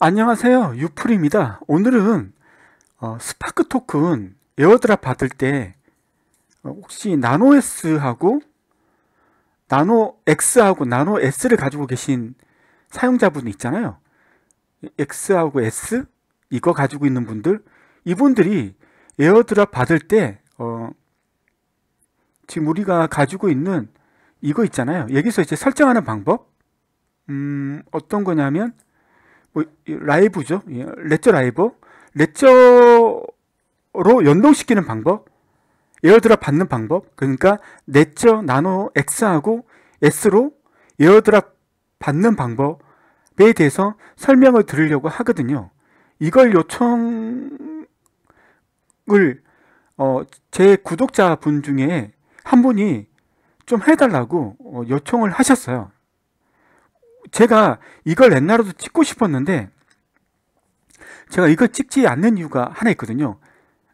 안녕하세요. 유풀입니다. 오늘은 어, 스파크 토큰 에어드랍 받을 때 어, 혹시 나노 S하고 나노 X하고 나노 S를 가지고 계신 사용자분 있잖아요. X하고 S 이거 가지고 있는 분들 이분들이 에어드랍 받을 때 어, 지금 우리가 가지고 있는 이거 있잖아요. 여기서 이제 설정하는 방법 음, 어떤 거냐면 뭐 라이브죠. 예, 레 렉처 라이브. 레처로 연동시키는 방법. 에어드랍 받는 방법. 그러니까 레처 나노 X하고 S로 에어드랍 받는 방법에 대해서 설명을 드리려고 하거든요. 이걸 요청을 어, 제 구독자분 중에 한 분이 좀 해달라고 어, 요청을 하셨어요. 제가 이걸 옛날에도 찍고 싶었는데 제가 이걸 찍지 않는 이유가 하나 있거든요.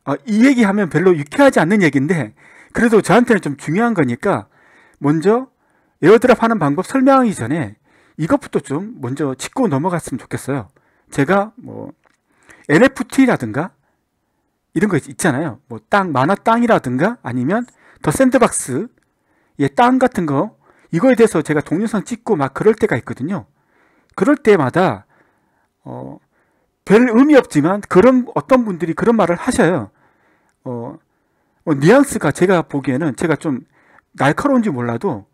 어, 이 얘기하면 별로 유쾌하지 않는 얘기인데 그래도 저한테는 좀 중요한 거니까 먼저 에어드랍 하는 방법 설명하기 전에 이것부터 좀 먼저 짚고 넘어갔으면 좋겠어요. 제가 뭐 NFT라든가 이런 거 있잖아요. 뭐 땅, 만화 땅이라든가 아니면 더 샌드박스의 땅 같은 거 이거에 대해서 제가 동영상 찍고 막 그럴 때가 있거든요. 그럴 때마다 어, 별 의미 없지만 그런 어떤 분들이 그런 말을 하셔요. 어, 어 뉘앙스가 제가 보기에는 제가 좀 날카로운지 몰라도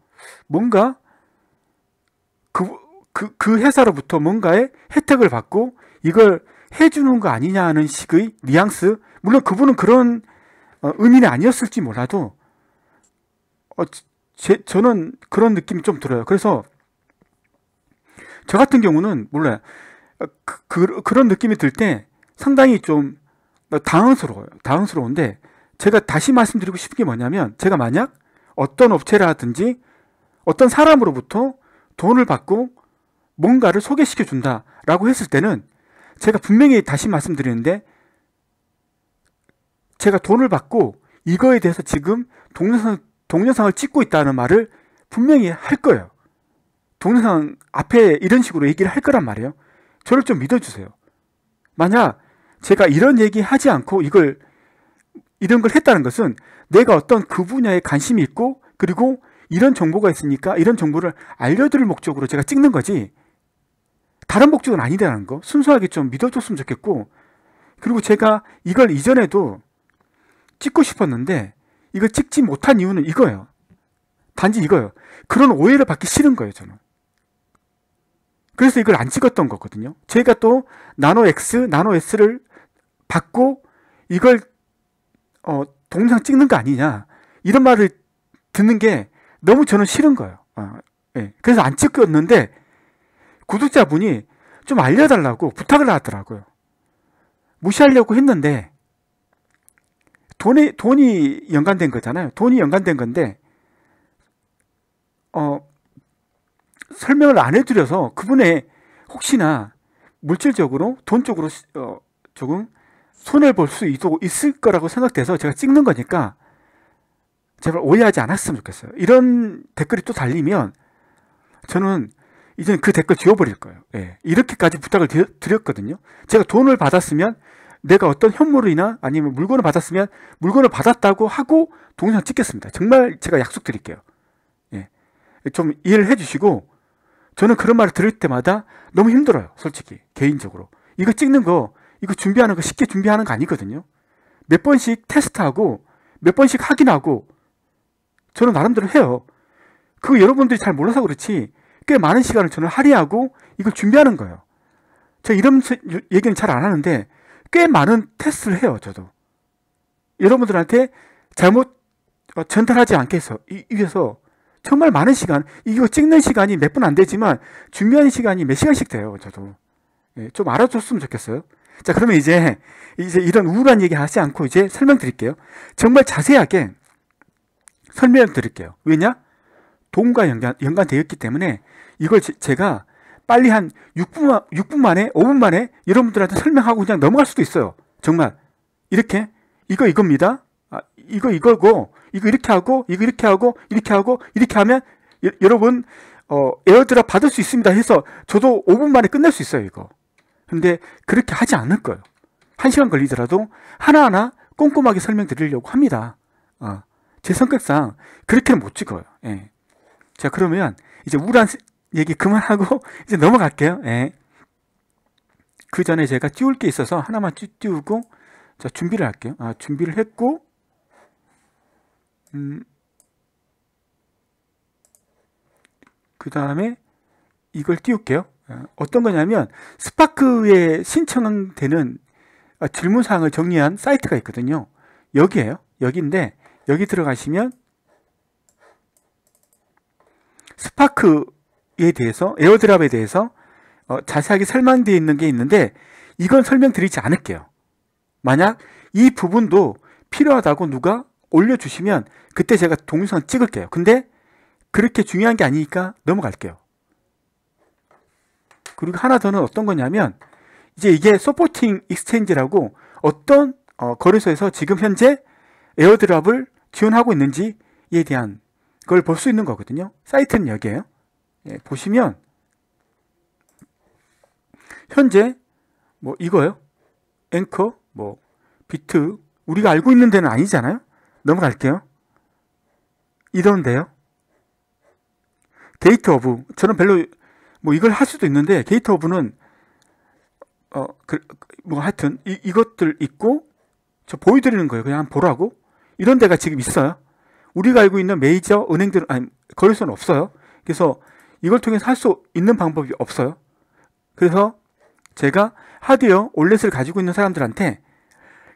뭔가 그, 그, 그 회사로부터 뭔가의 혜택을 받고 이걸 해주는 거 아니냐 는 식의 뉘앙스 물론 그분은 그런 어, 의미는 아니었을지 몰라도 어, 제, 저는 그런 느낌이 좀 들어요. 그래서 저 같은 경우는 몰라요. 그, 그 그런 느낌이 들 때 상당히 좀 당황스러워요. 당황스러운데 제가 다시 말씀드리고 싶은 게 뭐냐면 제가 만약 어떤 업체라든지 어떤 사람으로부터 돈을 받고 뭔가를 소개시켜 준다라고 했을 때는 제가 분명히 다시 말씀드리는데 제가 돈을 받고 이거에 대해서 지금 동영상 동영상을 찍고 있다는 말을 분명히 할 거예요. 동영상 앞에 이런 식으로 얘기를 할 거란 말이에요. 저를 좀 믿어주세요. 만약 제가 이런 얘기 하지 않고 이걸 이런 걸 했다는 것은 내가 어떤 그 분야에 관심이 있고 그리고 이런 정보가 있으니까 이런 정보를 알려드릴 목적으로 제가 찍는 거지 다른 목적은 아니라는 거 순수하게 좀 믿어줬으면 좋겠고 그리고 제가 이걸 이전에도 찍고 싶었는데 이걸 찍지 못한 이유는 이거예요. 단지 이거예요. 그런 오해를 받기 싫은 거예요, 저는. 그래서 이걸 안 찍었던 거거든요. 제가 또 나노 X, 나노 S를 받고 이걸 어, 동영상 찍는 거 아니냐 이런 말을 듣는 게 너무 저는 싫은 거예요. 어, 예. 그래서 안 찍었는데 구독자분이 좀 알려달라고 부탁을 하더라고요. 무시하려고 했는데 돈이 돈이 연관된 거잖아요. 돈이 연관된 건데 어 설명을 안 해드려서 그분의 혹시나 물질적으로 돈 쪽으로 어, 조금 손을 볼 수 있을 거라고 생각돼서 제가 찍는 거니까 제발 오해하지 않았으면 좋겠어요. 이런 댓글이 또 달리면 저는 이제는 그 댓글 지워버릴 거예요. 예. 이렇게까지 부탁을 드렸거든요. 제가 돈을 받았으면 내가 어떤 현물이나 아니면 물건을 받았으면 물건을 받았다고 하고 동영상 찍겠습니다. 정말 제가 약속드릴게요. 예. 좀 이해를 해주시고 저는 그런 말을 들을 때마다 너무 힘들어요. 솔직히 개인적으로 이거 찍는 거 이거 준비하는 거 쉽게 준비하는 거 아니거든요. 몇 번씩 테스트하고 몇 번씩 확인하고 저는 나름대로 해요. 그거 여러분들이 잘 몰라서 그렇지 꽤 많은 시간을 저는 할애하고 이걸 준비하는 거예요. 제가 이런 얘기는 잘 안 하는데 꽤 많은 테스트를 해요, 저도. 여러분들한테 잘못 어, 전달하지 않겠어. 위해서 정말 많은 시간, 이거 찍는 시간이 몇 분 안 되지만 준비하는 시간이 몇 시간씩 돼요, 저도. 예, 좀 알아줬으면 좋겠어요. 자, 그러면 이제, 이제 이런 우울한 얘기 하지 않고 이제 설명드릴게요. 정말 자세하게 설명드릴게요. 왜냐? 돈과 연관, 연관되어 있기 때문에 이걸 제가 빨리 한 6분, 6분 만에, 5분 만에 여러분들한테 설명하고 그냥 넘어갈 수도 있어요. 정말. 이렇게, 이거 이겁니다. 아, 이거 이거고, 이거 이렇게 하고, 이거 이렇게 하고, 이렇게 하고, 이렇게 하면 여, 여러분, 어, 에어드랍 받을 수 있습니다 해서 저도 5분 만에 끝낼 수 있어요, 이거. 근데 그렇게 하지 않을 거예요. 1시간 걸리더라도 하나하나 꼼꼼하게 설명드리려고 합니다. 어, 제 성격상 그렇게는 못 찍어요. 예. 자, 그러면 이제 우울한 얘기 그만하고 이제 넘어갈게요. 예. 그 전에 제가 띄울 게 있어서 하나만 띄우고 자 준비를 할게요. 아, 준비를 했고 음, 그 다음에 이걸 띄울게요. 예. 어떤 거냐면 스파크에 신청되는 아, 질문사항을 정리한 사이트가 있거든요. 여기에요. 여기인데 여기 들어가시면 스파크 에 대해서 에어드랍에 대해서 어, 자세하게 설명되어 있는 게 있는데 이건 설명드리지 않을게요. 만약 이 부분도 필요하다고 누가 올려주시면 그때 제가 동영상 찍을게요. 근데 그렇게 중요한 게 아니니까 넘어갈게요. 그리고 하나 더는 어떤 거냐면 이제 이게 서포팅 익스체인지라고 어떤 어, 거래소에서 지금 현재 에어드랍을 지원하고 있는지에 대한 걸 볼 수 있는 거거든요. 사이트는 여기에요. 예, 보시면 현재 뭐 이거요. 앵커 뭐 비트 우리가 알고 있는 데는 아니잖아요. 넘어갈게요. 이런데요. 데이터 오브 저는 별로 뭐 이걸 할 수도 있는데 데이터 오브는 어뭐 그, 하여튼 이, 이것들 있고 저 보여드리는 거예요. 그냥 보라고 이런 데가 지금 있어요. 우리가 알고 있는 메이저 은행들은 아니 거래소는 없어요. 그래서 이걸 통해서 할 수 있는 방법이 없어요. 그래서 제가 하드웨어 올렛을 가지고 있는 사람들한테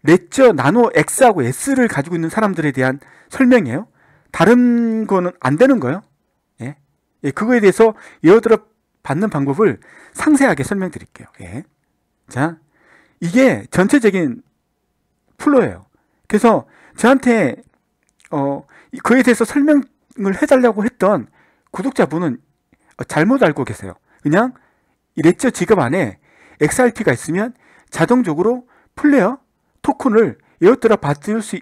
레저 나노 X하고 S를 가지고 있는 사람들에 대한 설명이에요. 다른 거는 안 되는 거예요. 예. 예 그거에 대해서 예어들어 받는 방법을 상세하게 설명드릴게요. 예. 자, 이게 전체적인 플로예요. 그래서 저한테 어, 그에 대해서 설명을 해달라고 했던 구독자분은 어, 잘못 알고 계세요. 그냥 레처 지갑 안에 XRP가 있으면 자동적으로 플레어 토큰을 에어드랍 받을 수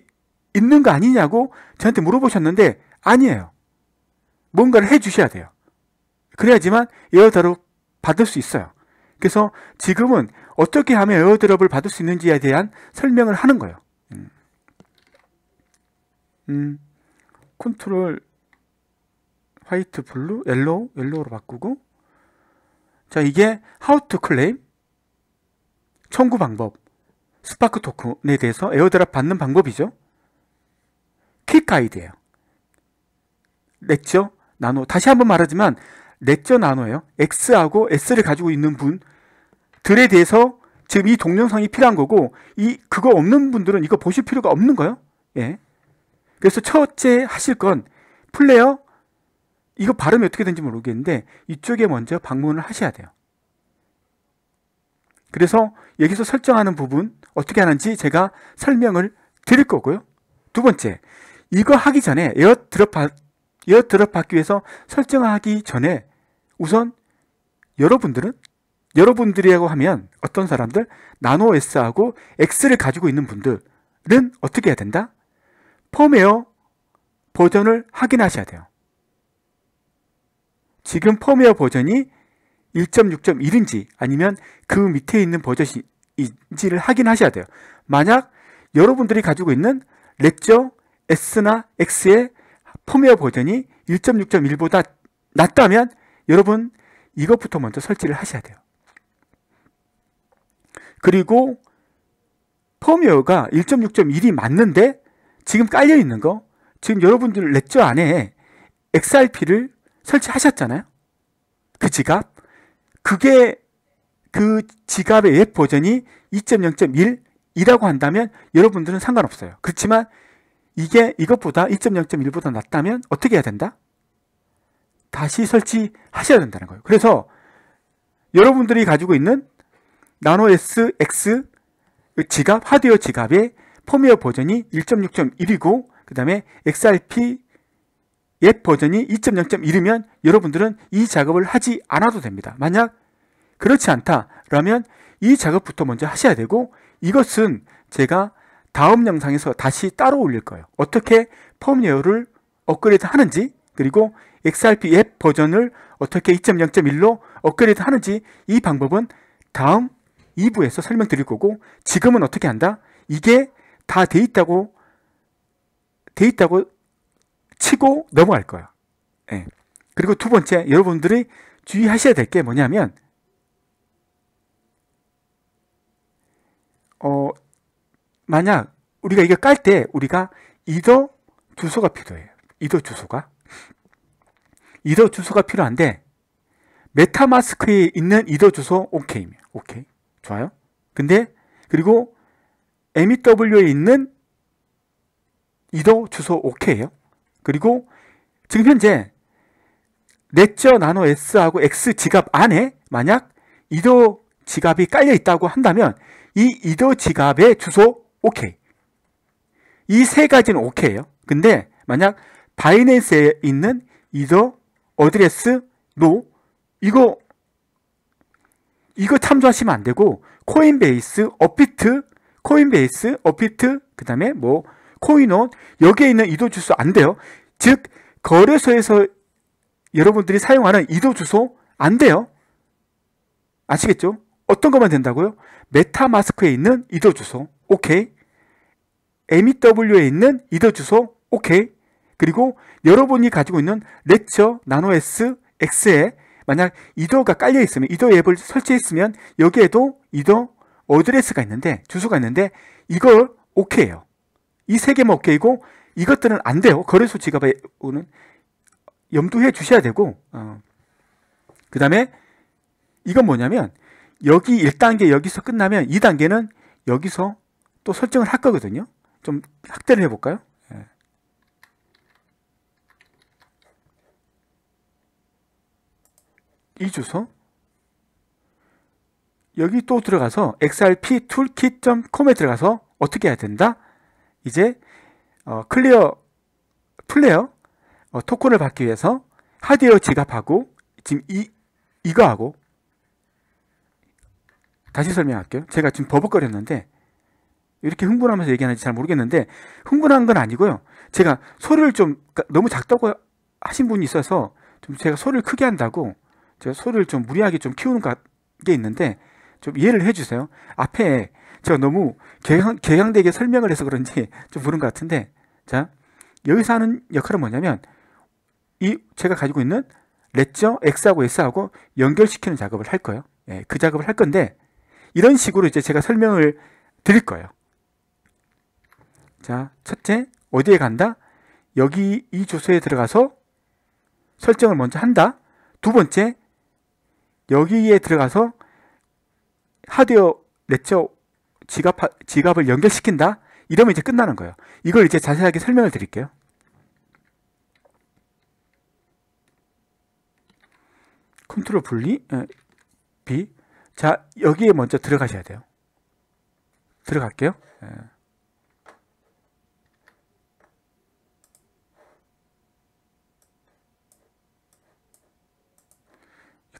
있는 거 아니냐고 저한테 물어보셨는데 아니에요. 뭔가를 해 주셔야 돼요. 그래야지만 에어드랍 받을 수 있어요. 그래서 지금은 어떻게 하면 에어드랍을 받을 수 있는지에 대한 설명을 하는 거예요. 음, 음. 컨트롤 화이트, 블루, 옐로우, 옐로우로 바꾸고 자 이게 하우 w 클레임 청구 방법 스파크 토큰에 대해서 에어드랍 받는 방법이죠 퀵 가이드예요 렉처 나노 다시 한번 말하지만 렉처 나노예요 X하고 S를 가지고 있는 분들에 대해서 지금 이 동영상이 필요한 거고 이 그거 없는 분들은 이거 보실 필요가 없는 거예요 예 그래서 첫째 하실 건 플레이어 이거 발음이 어떻게 되는지 모르겠는데 이쪽에 먼저 방문을 하셔야 돼요. 그래서 여기서 설정하는 부분 어떻게 하는지 제가 설명을 드릴 거고요. 두 번째, 이거 하기 전에 에어드롭, 에어드롭 받기 위해서 설정하기 전에 우선 여러분들은 여러분들이라고 하면 어떤 사람들 나노 S하고 X를 가지고 있는 분들은 어떻게 해야 된다? 펌웨어 버전을 확인하셔야 돼요. 지금 펌웨어 버전이 1.6.1인지 아니면 그 밑에 있는 버전인지를 확인하셔야 돼요. 만약 여러분들이 가지고 있는 렉저 S나 X의 펌웨어 버전이 1.6.1보다 낮다면 여러분 이것부터 먼저 설치를 하셔야 돼요. 그리고 펌웨어가 1.6.1이 맞는데 지금 깔려 있는 거 지금 여러분들 렉저 안에 XRP를 설치하셨잖아요. 그 지갑. 그게 그 지갑의 앱 버전이 2.0.1이라고 한다면 여러분들은 상관없어요. 그렇지만 이게 이것보다 2 0 1보다 낫다면 어떻게 해야 된다? 다시 설치하셔야 된다는 거예요. 그래서 여러분들이 가지고 있는 나노 S X 지갑, 하드웨어 지갑의 펌웨어 버전이 1.6.1이고 그 다음에 XRP 옛 버전이 2.0.1이면 여러분들은 이 작업을 하지 않아도 됩니다. 만약 그렇지 않다라면 이 작업부터 먼저 하셔야 되고 이것은 제가 다음 영상에서 다시 따로 올릴 거예요. 어떻게 펌웨어를 업그레이드 하는지 그리고 XRP 앱 버전을 어떻게 2.0.1로 업그레이드 하는지 이 방법은 다음 2부에서 설명드릴 거고 지금은 어떻게 한다? 이게 다 돼 있다고 돼 있다고 치고 넘어갈 거예요. 예. 그리고 두 번째, 여러분들이 주의하셔야 될 게 뭐냐면, 어, 만약 우리가 이거 깔때 우리가 이더 주소가 필요해요. 이더 주소가. 이더 주소가 필요한데, 메타마스크에 있는 이더 주소 오케이입니다. 오케이. 좋아요. 근데, 그리고 MEW에 있는 이더 주소 오케이예요 그리고 지금 현재 넷저 나노 S하고 X 지갑 안에 만약 이도 지갑이 깔려 있다고 한다면 이 이도 지갑의 주소 오케이. 이 세 가지는 오케이예요. 근데 만약 바이낸스에 있는 이도 어드레스 노 이거 이거 참조하시면 안 되고 코인베이스, 어피트 코인베이스, 어피트 그다음에 뭐 코인원 여기에 있는 이도 주소 안 돼요. 즉 거래소에서 여러분들이 사용하는 이도 주소 안 돼요. 아시겠죠? 어떤 것만 된다고요? 메타마스크에 있는 이도 주소 오케이. MEW에 있는 이도 주소 오케이. 그리고 여러분이 가지고 있는 레처 나노 S X에 만약 이도가 깔려 있으면 이도 앱을 설치했으면 여기에도 이도 어드레스가 있는데 주소가 있는데 이걸 오케이요. 이세개 먹개이고 이것들은 안 돼요. 거래소 지갑에 는 염두해 주셔야 되고 어. 그 다음에 이건 뭐냐면 여기 1단계 여기서 끝나면 2단계는 여기서 또 설정을 할 거거든요. 좀 확대를 해볼까요? 예. 이 주소 여기 또 들어가서 xrp toolkit.com에 들어가서 어떻게 해야 된다? 이제 어, 클리어 플레어 어, 토큰을 받기 위해서 하드웨어 지갑하고 지금 이 이거하고 다시 설명할게요. 제가 지금 버벅거렸는데 이렇게 흥분하면서 얘기하는지 잘 모르겠는데 흥분한 건 아니고요. 제가 소리를 좀 그러니까 너무 작다고 하신 분이 있어서 좀 제가 소리를 크게 한다고 제가 소리를 좀 무리하게 좀 키우는 게 있는데 좀 이해를 해주세요. 앞에 제가 너무 개강, 개강되게 설명을 해서 그런지 좀 부른 것 같은데, 자, 여기서 하는 역할은 뭐냐면, 이 제가 가지고 있는 레저 X하고 S하고 연결시키는 작업을 할 거예요. 예, 그 작업을 할 건데, 이런 식으로 이제 제가 설명을 드릴 거예요. 자, 첫째, 어디에 간다? 여기 이 주소에 들어가서 설정을 먼저 한다. 두 번째, 여기에 들어가서 하드웨어 레처 지갑, 지갑을 연결시킨다? 이러면 이제 끝나는 거예요. 이걸 이제 자세하게 설명을 드릴게요. 컨트롤 분리 B 자 여기에 먼저 들어가셔야 돼요. 들어갈게요.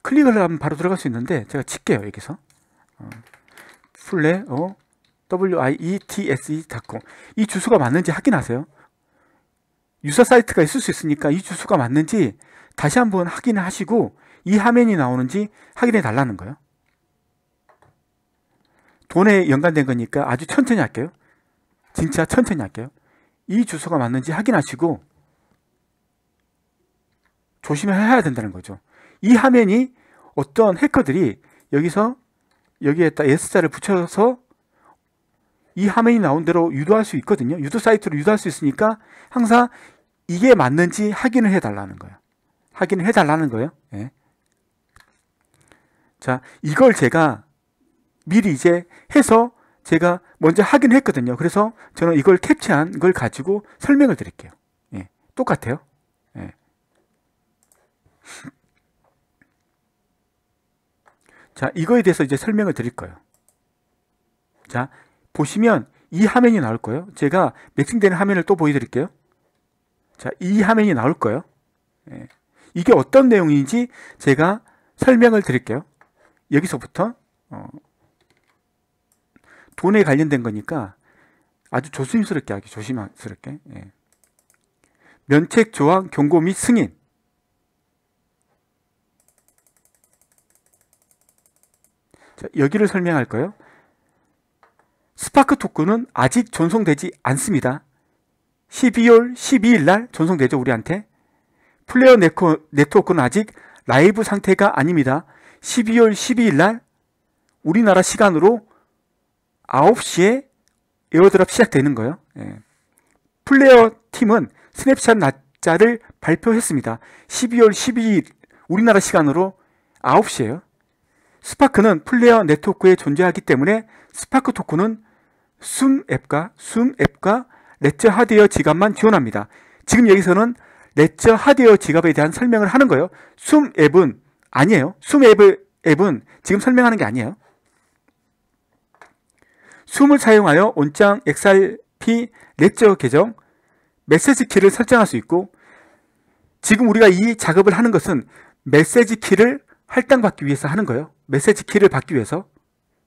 클릭을 하면 바로 들어갈 수 있는데 제가 칠게요 여기서 플레 어, 어. wietse.com 이 주소가 맞는지 확인하세요. 유사 사이트가 있을 수 있으니까 이 주소가 맞는지 다시 한번 확인을 하시고 이 화면이 나오는지 확인해 달라는 거예요. 돈에 연관된 거니까 아주 천천히 할게요. 진짜 천천히 할게요. 이 주소가 맞는지 확인하시고 조심해야 된다는 거죠. 이 화면이 어떤 해커들이 여기서 여기에다 S자를 붙여서 이 화면이 나온 대로 유도할 수 있거든요. 유도 사이트로 유도할 수 있으니까 항상 이게 맞는지 확인을 해달라는 거예요. 확인을 해달라는 거예요. 예. 자, 이걸 제가 미리 이제 해서 제가 먼저 확인했거든요. 그래서 저는 이걸 캡처한 걸 가지고 설명을 드릴게요. 예. 똑같아요. 예. 자, 이거에 대해서 이제 설명을 드릴 거예요. 자, 보시면 이 화면이 나올 거예요. 제가 매칭되는 화면을 또 보여드릴게요. 자, 이 화면이 나올 거예요. 예. 이게 어떤 내용인지 제가 설명을 드릴게요. 여기서부터 어, 돈에 관련된 거니까 아주 조심스럽게 하기 조심스럽게 예. 면책 조항 경고 및 승인 자, 여기를 설명할 거예요. 스파크 토큰은 아직 전송되지 않습니다. 12월 12일 날 전송되죠, 우리한테. 플레이어 네트워크는 아직 라이브 상태가 아닙니다. 12월 12일 날 우리나라 시간으로 9시에 에어드랍 시작되는 거예요. 예. 플레이어 팀은 스냅샷 날짜를 발표했습니다. 12월 12일 우리나라 시간으로 9시에요. 스파크는 플레이어 네트워크에 존재하기 때문에 스파크 토큰은 숨 앱과 숨 앱과 렛츠 하드웨어 지갑만 지원합니다. 지금 여기서는 레츠 하드웨어 지갑에 대한 설명을 하는 거예요. 숨 앱은 아니에요. 숨 앱을, 앱은 지금 설명하는 게 아니에요. 숨을 사용하여 온장 XRP 레츠 계정 메시지 키를 설정할 수 있고 지금 우리가 이 작업을 하는 것은 메시지 키를 할당받기 위해서 하는 거예요. 메시지 키를 받기 위해서.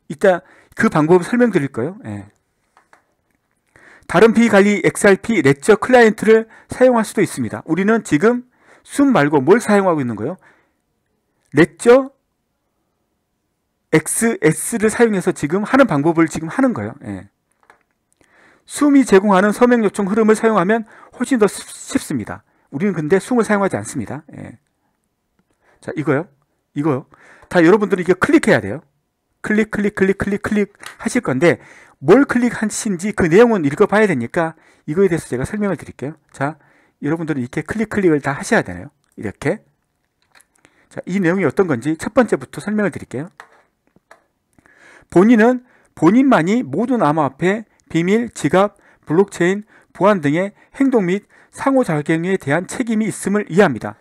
이따 그 방법을 설명드릴 거예요. 예. 다른 비관리 XRP 렛처 클라이언트를 사용할 수도 있습니다. 우리는 지금 숨 말고 뭘 사용하고 있는 거예요? 렛처 XS를 사용해서 지금 하는 방법을 지금 하는 거예요. 예. 숨이 제공하는 서명 요청 흐름을 사용하면 훨씬 더 쉽습니다. 우리는 근데 숨을 사용하지 않습니다. 예. 자, 이거요. 이거요. 다 여러분들이 이게 클릭해야 돼요. 클릭, 클릭, 클릭, 클릭, 클릭 하실 건데 뭘 클릭하신지 그 내용은 읽어봐야 되니까 이거에 대해서 제가 설명을 드릴게요. 자, 여러분들은 이렇게 클릭, 클릭을 다 하셔야 되나요? 이렇게. 자, 이 내용이 어떤 건지 첫 번째부터 설명을 드릴게요. 본인은 본인만이 모든 암호화폐, 비밀, 지갑, 블록체인, 보안 등의 행동 및 상호작용에 대한 책임이 있음을 이해합니다.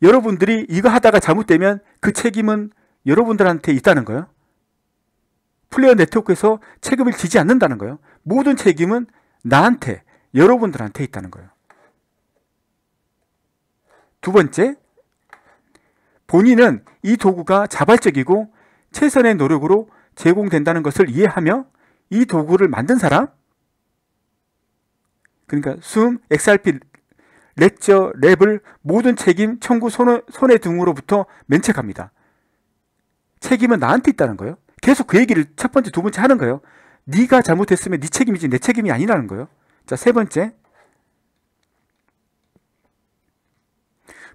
여러분들이 이거 하다가 잘못되면 그 책임은 여러분들한테 있다는 거예요. 플레이어 네트워크에서 책임을 지지 않는다는 거예요. 모든 책임은 나한테, 여러분들한테 있다는 거예요. 두 번째, 본인은 이 도구가 자발적이고 최선의 노력으로 제공된다는 것을 이해하며 이 도구를 만든 사람, 그러니까 숨, XRP, 렉처, 랩을 모든 책임, 청구, 손해, 손해 등으로부터 면책합니다. 책임은 나한테 있다는 거예요. 계속 그 얘기를 첫 번째, 두 번째 하는 거예요. 네가 잘못했으면 네 책임이지 내 책임이 아니라는 거예요. 자, 세 번째.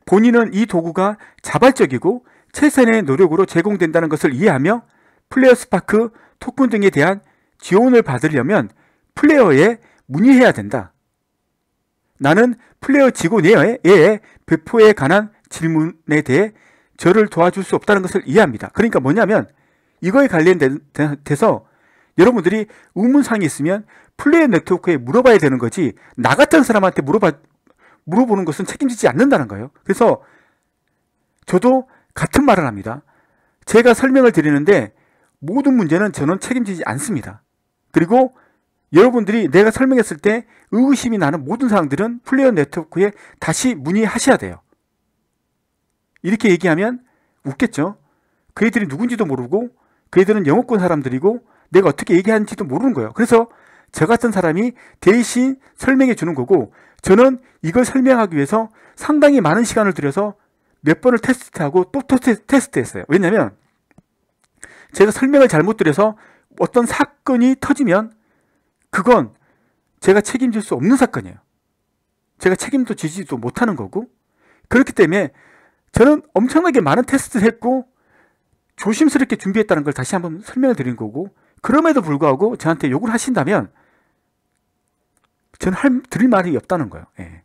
본인은 이 도구가 자발적이고 최선의 노력으로 제공된다는 것을 이해하며 플레이어 스파크, 토큰 등에 대한 지원을 받으려면 플레이어에 문의해야 된다. 나는 플레이어 직원 내에 배포에 관한 질문에 대해 저를 도와줄 수 없다는 것을 이해합니다. 그러니까 뭐냐면 이거에 관련돼서 여러분들이 의문사항이 있으면 플레이 네트워크에 물어봐야 되는 거지 나 같은 사람한테 물어봐 물어보는 것은 책임지지 않는다는 거예요. 그래서 저도 같은 말을 합니다. 제가 설명을 드리는데 모든 문제는 저는 책임지지 않습니다. 그리고 여러분들이 내가 설명했을 때 의구심이 나는 모든 사항들은 플레이어 네트워크에 다시 문의하셔야 돼요. 이렇게 얘기하면 웃겠죠. 그 애들이 누군지도 모르고 그 애들은 영어권 사람들이고 내가 어떻게 얘기하는지도 모르는 거예요. 그래서 저 같은 사람이 대신 설명해 주는 거고 저는 이걸 설명하기 위해서 상당히 많은 시간을 들여서 몇 번을 테스트하고 또 테스트, 했어요. 왜냐하면 제가 설명을 잘못 드려서 어떤 사건이 터지면 그건 제가 책임질 수 없는 사건이에요. 제가 책임도 지지도 못하는 거고 그렇기 때문에 저는 엄청나게 많은 테스트를 했고 조심스럽게 준비했다는 걸 다시 한번 설명을 드린 거고 그럼에도 불구하고 저한테 욕을 하신다면 저는 할, 드릴 말이 없다는 거예요. 예.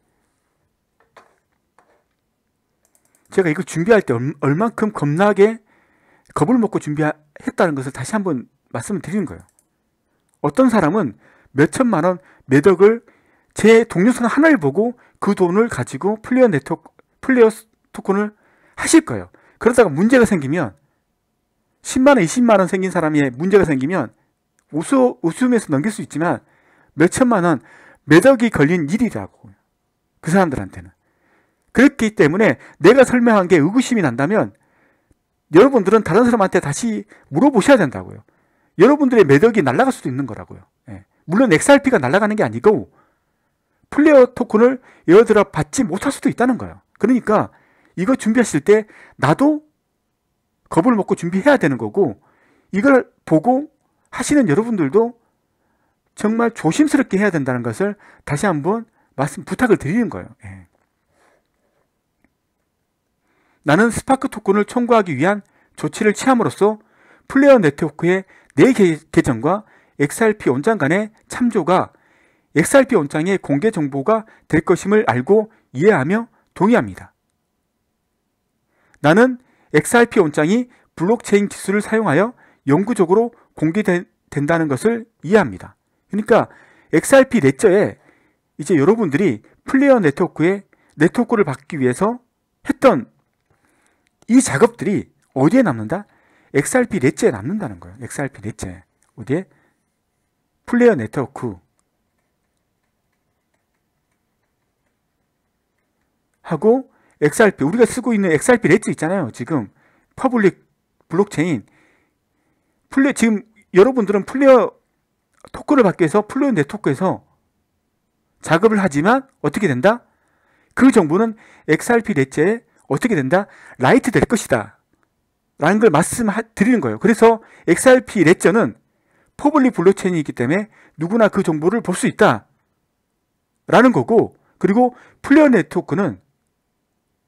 제가 이걸 준비할 때 얼만큼 겁나게 겁을 먹고 준비했다는 것을 다시 한번 말씀을 드리는 거예요. 어떤 사람은 몇 천만 원, 몇 억을 제 동영상 하나를 보고 그 돈을 가지고 플레이어 네트워크, 플레이어 토큰을 하실 거예요. 그러다가 문제가 생기면 10만원, 20만원 생긴 사람이 문제가 생기면 웃음, 웃음에서 넘길 수 있지만 몇천만원, 매덕이 걸린 일이라고. 그 사람들한테는. 그렇기 때문에 내가 설명한 게 의구심이 난다면 여러분들은 다른 사람한테 다시 물어보셔야 된다고요. 여러분들의 매덕이 날아갈 수도 있는 거라고요. 예. 물론 XRP가 날아가는 게 아니고 플레이어 토큰을 에어 들어 받지 못할 수도 있다는 거예요. 그러니까 이거 준비했을 때 나도 겁을 먹고 준비해야 되는 거고 이걸 보고 하시는 여러분들도 정말 조심스럽게 해야 된다는 것을 다시 한번 말씀 부탁을 드리는 거예요. 예. 나는 스파크 토큰을 청구하기 위한 조치를 취함으로써 플레어 네트워크의 내 계정과 XRP 원장 간의 참조가 XRP 원장의 공개 정보가 될 것임을 알고 이해하며 동의합니다. 나는 XRP 온장이 블록체인 기술을 사용하여 영구적으로 공개된다는 것을 이해합니다. 그러니까 XRP 넷저에 이제 여러분들이 플레이어 네트워크의 네트워크를 받기 위해서 했던 이 작업들이 어디에 남는다? XRP 넷째에 남는다는 거예요. XRP 넷째. 어디에? 플레이어 네트워크 하고 XRP 우리가 쓰고 있는 XRP 레츠 있잖아요. 지금 퍼블릭 블록체인 플레 지금 여러분들은 플레어토크를 받기 위해서 플레어 네트워크에서 작업을 하지만 어떻게 된다? 그 정보는 XRP 레츠에 어떻게 된다? 라이트 될 것이다. 라는 걸 말씀드리는 거예요. 그래서 XRP 레저는 퍼블릭 블록체인이기 때문에 누구나 그 정보를 볼 수 있다. 라는 거고, 그리고 플레어 네트워크는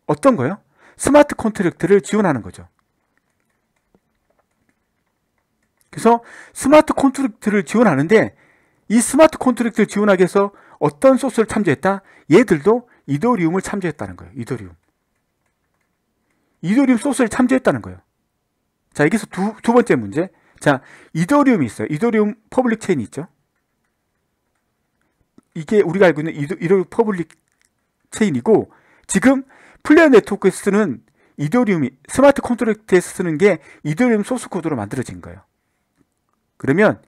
어떤 거요? 스마트 컨트랙트를 지원하는 거죠. 그래서 스마트 컨트랙트를 지원하는데 이 스마트 컨트랙트를 지원하기 위해서 어떤 소스를 참조했다? 얘들도 이더리움을 참조했다는 거예요. 이더리움. 이더리움 소스를 참조했다는 거예요. 자, 여기서 두, 두 번째 문제. 자, 이더리움이 있어요. 이더리움 퍼블릭 체인이 있죠. 이게 우리가 알고 있는 이더리움 퍼블릭 체인이고 지금 플레이어 네트워크에 쓰는 이더리움이 스마트 컨트랙트에 쓰는 게 이더리움 소스 코드로 만들어진 거예요. 그러면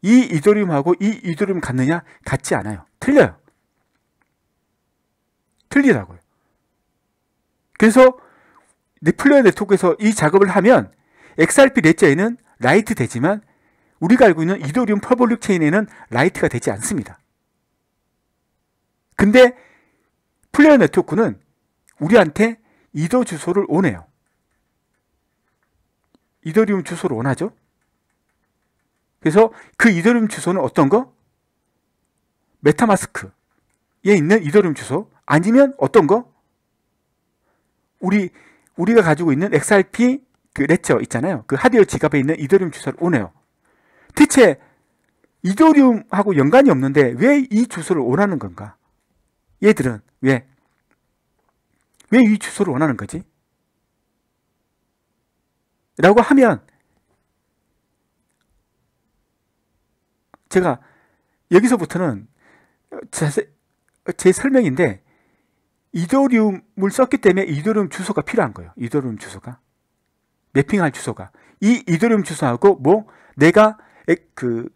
이 이더리움하고 이 이더리움 같느냐? 같지 않아요. 틀려요. 틀리라고요. 그래서 플레어 네트워크에서 이 작업을 하면 XRP 넷째에는 라이트 되지만 우리가 알고 있는 이더리움 퍼블릭 체인에는 라이트가 되지 않습니다. 근데 플레어 네트워크는 우리한테 이더 주소를 오네요 이더리움 주소를 원하죠. 그래서 그 이더리움 주소는 어떤 거? 메타마스크에 있는 이더리움 주소 아니면 어떤 거? 우리 우리가 가지고 있는 XRP 그 레처 있잖아요. 그 하드웨어 지갑에 있는 이더리움 주소를 오네요 대체 이더리움하고 연관이 없는데 왜 이 주소를 원하는 건가? 얘들은 왜 왜이 주소를 원하는 거지? 라고 하면 제가 여기서부터는 자세, 제 설명인데 이더리움을 썼기 때문에 이더리움 주소가 필요한 거예요. 이더리움 주소가. 매핑할 주소가. 이 이더리움 주소하고 뭐 내가 그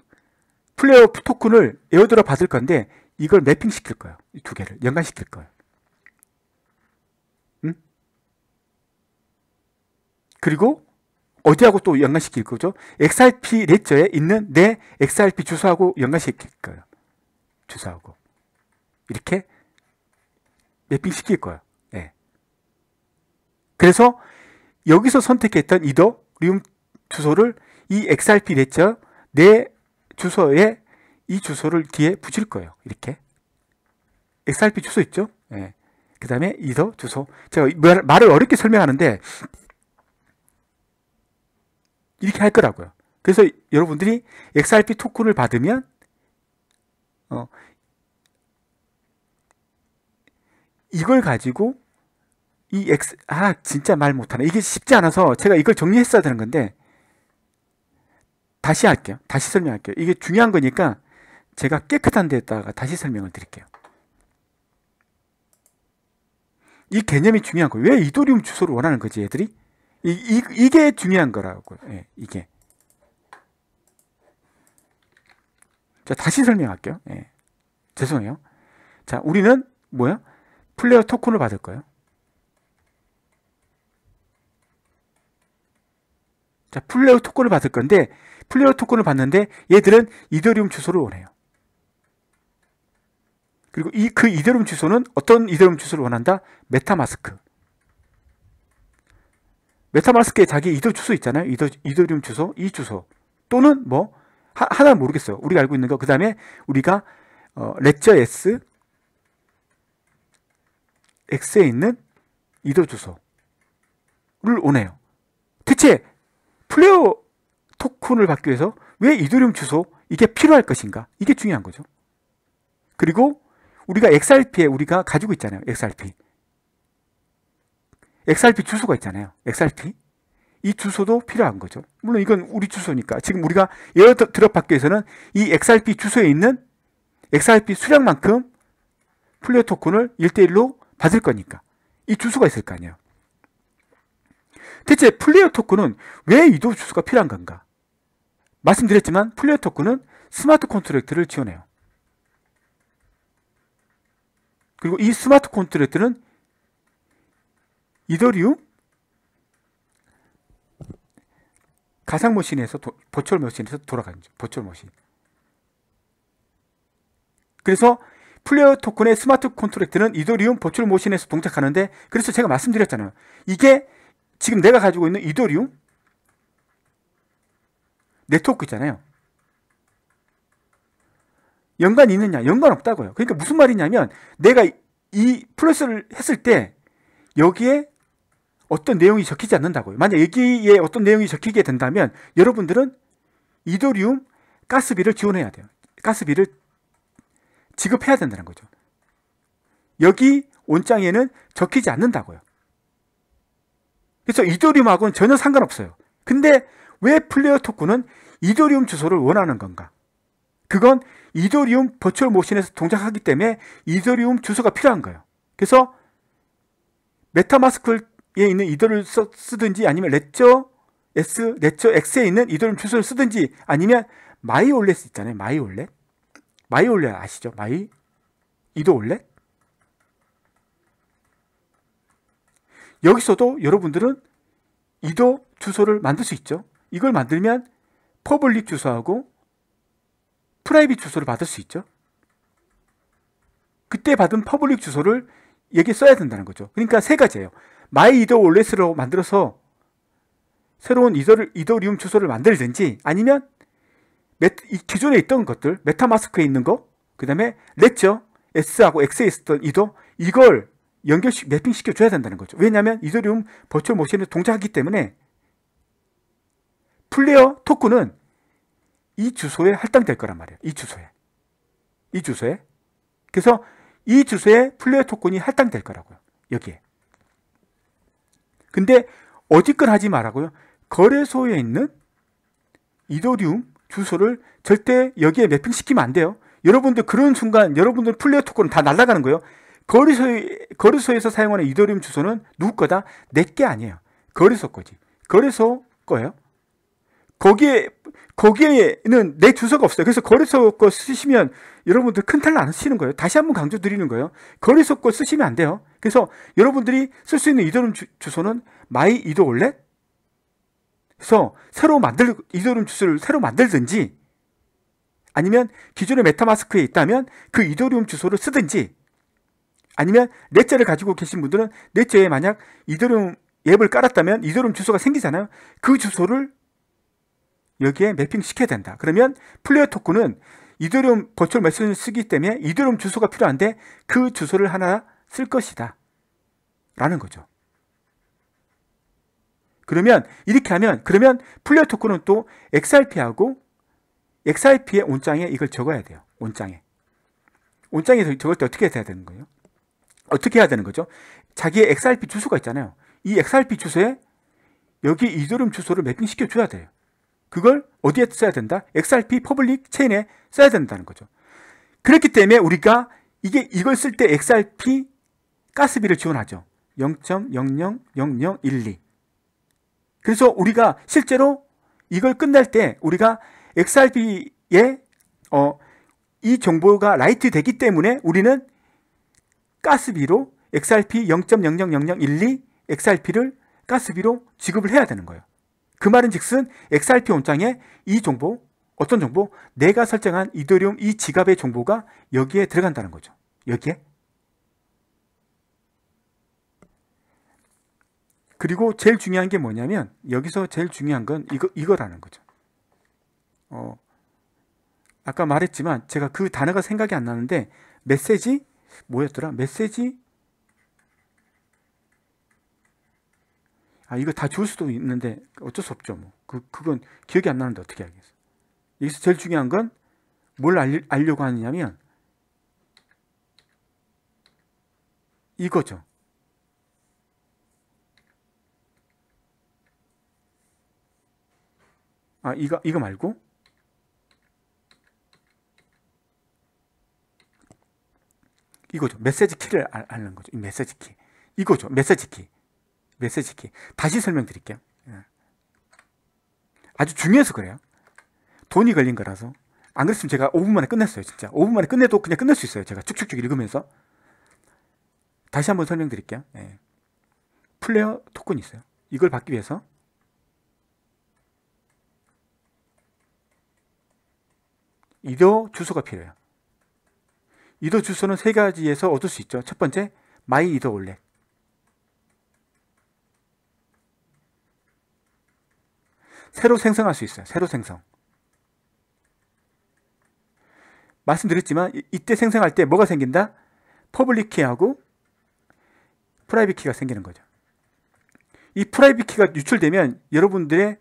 플레이어 토큰을 에어드랍 받을 건데 이걸 매핑시킬 거예요. 이 두 개를 연관시킬 거예요. 그리고 어디하고 또 연관시킬 거죠? XRP 레저에 있는 내 XRP 주소하고 연관시킬 거예요. 주소하고. 이렇게 맵핑시킬 거예요. 예. 그래서 여기서 선택했던 이더리움 주소를 이 XRP 레저 내 주소에 이 주소를 뒤에 붙일 거예요. 이렇게. XRP 주소 있죠? 예. 그 다음에 이더 주소. 제가 말을 어렵게 설명하는데 이렇게 할 거라고요. 그래서 여러분들이 XRP 토큰을 받으면 어, 이걸 가지고 이 X 아 진짜 말 못하네 이게 쉽지 않아서 제가 이걸 정리했어야 되는 건데 다시 할게요 다시 설명할게요 이게 중요한 거니까 제가 깨끗한 데다가 다시 설명을 드릴게요 이 개념이 중요한 거예요 왜 이더리움 주소를 원하는 거지 얘들이 이, 이, 게 중요한 거라고요. 예, 이게. 자, 다시 설명할게요. 예. 죄송해요. 자, 우리는 뭐야? 플레이어 토큰을 받을 거예요. 자, 플레이어 토큰을 받을 건데 플레이어 토큰을 받는데 얘들은 이더리움 주소를 원해요. 그리고 이 그 이더리움 주소는 어떤 이더리움 주소를 원한다? 메타마스크. 메타마스크에 자기 이더 주소 있잖아요. 이더, 이더리움 주소, 이 주소. 또는 뭐, 하, 나 모르겠어요. 우리가 알고 있는 거. 그 다음에 우리가, 어, 렉저 S, X에 있는 이더 주소를 오네요. 대체, 플레어 토큰을 받기 위해서 왜 이더리움 주소, 이게 필요할 것인가? 이게 중요한 거죠. 그리고 우리가 XRP에 우리가 가지고 있잖아요. XRP. XRP 주소가 있잖아요. XRP. 이 주소도 필요한 거죠. 물론 이건 우리 주소니까. 지금 우리가 에어 드롭받기에서는 이 XRP 주소에 있는 XRP 수량만큼 플레이어 토큰을 1대1로 받을 거니까. 이 주소가 있을 거 아니에요. 대체 플레이어 토큰은 왜이도 주소가 필요한 건가? 말씀드렸지만 플레이어 토큰은 스마트 컨트랙트를 지원해요. 그리고 이 스마트 컨트랙트는 이더리움 가상 머신에서 도, 보철 얼 머신에서 돌아가는 거죠. 보철 얼 머신. 그래서 플레어 토큰의 스마트 콘트랙트는 이더리움 보철 얼 머신에서 동작하는데 그래서 제가 말씀드렸잖아요. 이게 지금 내가 가지고 있는 이더리움 네트워크잖아요. 있 연관이 있느냐? 연관 없다고요. 그러니까 무슨 말이냐면 내가 이 플러스를 했을 때 여기에 어떤 내용이 적히지 않는다고요. 만약 여기에 어떤 내용이 적히게 된다면 여러분들은 이도리움 가스비를 지원해야 돼요. 가스비를 지급해야 된다는 거죠. 여기 온장에는 적히지 않는다고요. 그래서 이더리움하고는 전혀 상관없어요. 근데 왜 플레이어 토큰은 이더리움 주소를 원하는 건가? 그건 이더리움 버츄얼 모션에서 동작하기 때문에 이더리움 주소가 필요한 거예요. 그래서 메타마스크를 있는 이더를 써, 쓰든지 아니면 레처 S, 레처 X에 있는 이더를 주소를 쓰든지 아니면 마이올렛 있잖아요. 마이올렛. 마이올렛 아시죠? 마이 이더올렛. 여기서도 여러분들은 이더 주소를 만들 수 있죠. 이걸 만들면 퍼블릭 주소하고 프라이빗 주소를 받을 수 있죠. 그때 받은 퍼블릭 주소를 여기에 써야 된다는 거죠. 그러니까 세 가지예요. 마이 이더 올레스로 만들어서 새로운 이더를, 이더리움 주소를 만들든지 아니면 메, 기존에 있던 것들 메타마스크에 있는 거그 다음에 렛죠 S하고 X에 있었던 이더 이걸 연결식 매핑시켜 줘야 된다는 거죠 왜냐하면 이더리움 버츄얼 모션을 동작하기 때문에 플레어 토큰은 이 주소에 할당될 거란 말이에요 이 주소에 이 주소에 그래서 이 주소에 플레어 토큰이 할당될 거라고요 여기에 근데 어디건 하지 말라고요. 거래소에 있는 이더리움 주소를 절대 여기에 매핑시키면 안 돼요. 여러분들 그런 순간 여러분들 플레이어 토큰 다 날아가는 거예요. 거래소에, 거래소에서 사용하는 이더리움 주소는 누구 거다? 내 게 아니에요. 거래소 거지. 거래소 거예요. 거기에 거기에는 내 주소가 없어요. 그래서 거래소 거 쓰시면 여러분들 큰탈 나누시는 거예요. 다시 한번 강조 드리는 거예요. 거래소 거 쓰시면 안 돼요. 그래서 여러분들이 쓸 수 있는 이더룸 주, 소는 마이 이더올렛 그래서 새로 만들 이더룸 주소를 새로 만들든지 아니면 기존의 메타마스크에 있다면 그이더룸 주소를 쓰든지 아니면 넷째를 가지고 계신 분들은 넷째에 만약 이더룸 앱을 깔았다면 이더룸 주소가 생기잖아요. 그 주소를 여기에 매핑시켜야 된다. 그러면 플레이어 토큰은 이더리움 버츄얼 메시지를 쓰기 때문에 이더리움 주소가 필요한데 그 주소를 하나 쓸 것이다. 라는 거죠. 그러면 이렇게 하면 그러면 플레이어 토큰은 또 XRP하고 XRP의 온장에 이걸 적어야 돼요. 온장에. 온장에 적을 때 어떻게 해야 되는 거예요? 어떻게 해야 되는 거죠? 자기의 XRP 주소가 있잖아요. 이 XRP 주소에 여기 이더리움 주소를 매핑시켜 줘야 돼요. 그걸 어디에 써야 된다? XRP 퍼블릭 체인에 써야 된다는 거죠. 그렇기 때문에 우리가 이게 이걸 쓸 때 XRP 가스비를 지원하죠. 0.000012. 그래서 우리가 실제로 이걸 끝날 때 우리가 XRP에 어, 이 정보가 라이트 되기 때문에 우리는 가스비로 XRP 0.000012 XRP를 가스비로 지급을 해야 되는 거예요. 그 말은즉슨 XRP 원장의이 정보, 어떤 정보? 내가 설정한 이더리움 이 지갑의 정보가 여기에 들어간다는 거죠. 여기에. 그리고 제일 중요한 게 뭐냐면 여기서 제일 중요한 건 이거 이거라는 거죠. 어, 아까 말했지만 제가 그 단어가 생각이 안 나는데 메시지 뭐였더라? 메시지 아, 이거 다 지울 수도 있는데 어쩔 수 없죠. 뭐. 그, 그건 기억이 안 나는데 어떻게 알겠어. 여기서 제일 중요한 건 뭘 알려고 하느냐면 이거죠. 아, 이거, 이거 말고 이거죠. 메시지 키를 아는 거죠. 이 메시지 키. 이거죠. 메시지 키. 메시지키 다시 설명드릴게요. 예. 아주 중요해서 그래요. 돈이 걸린 거라서. 안 그랬으면 제가 5분 만에 끝냈어요, 진짜. 5분 만에 끝내도 그냥 끝낼 수 있어요. 제가 쭉쭉쭉 읽으면서. 다시 한번 설명드릴게요. 예. 플레어 토큰이 있어요. 이걸 받기 위해서 이도 주소가 필요해요. 이도 주소는 세 가지에서 얻을 수 있죠. 첫 번째, 마이 이도 올렛. 새로 생성할 수 있어요. 새로 생성. 말씀드렸지만 이때 생성할 때 뭐가 생긴다? 퍼블릭 키하고 프라이빗 키가 생기는 거죠. 이 프라이빗 키가 유출되면 여러분들의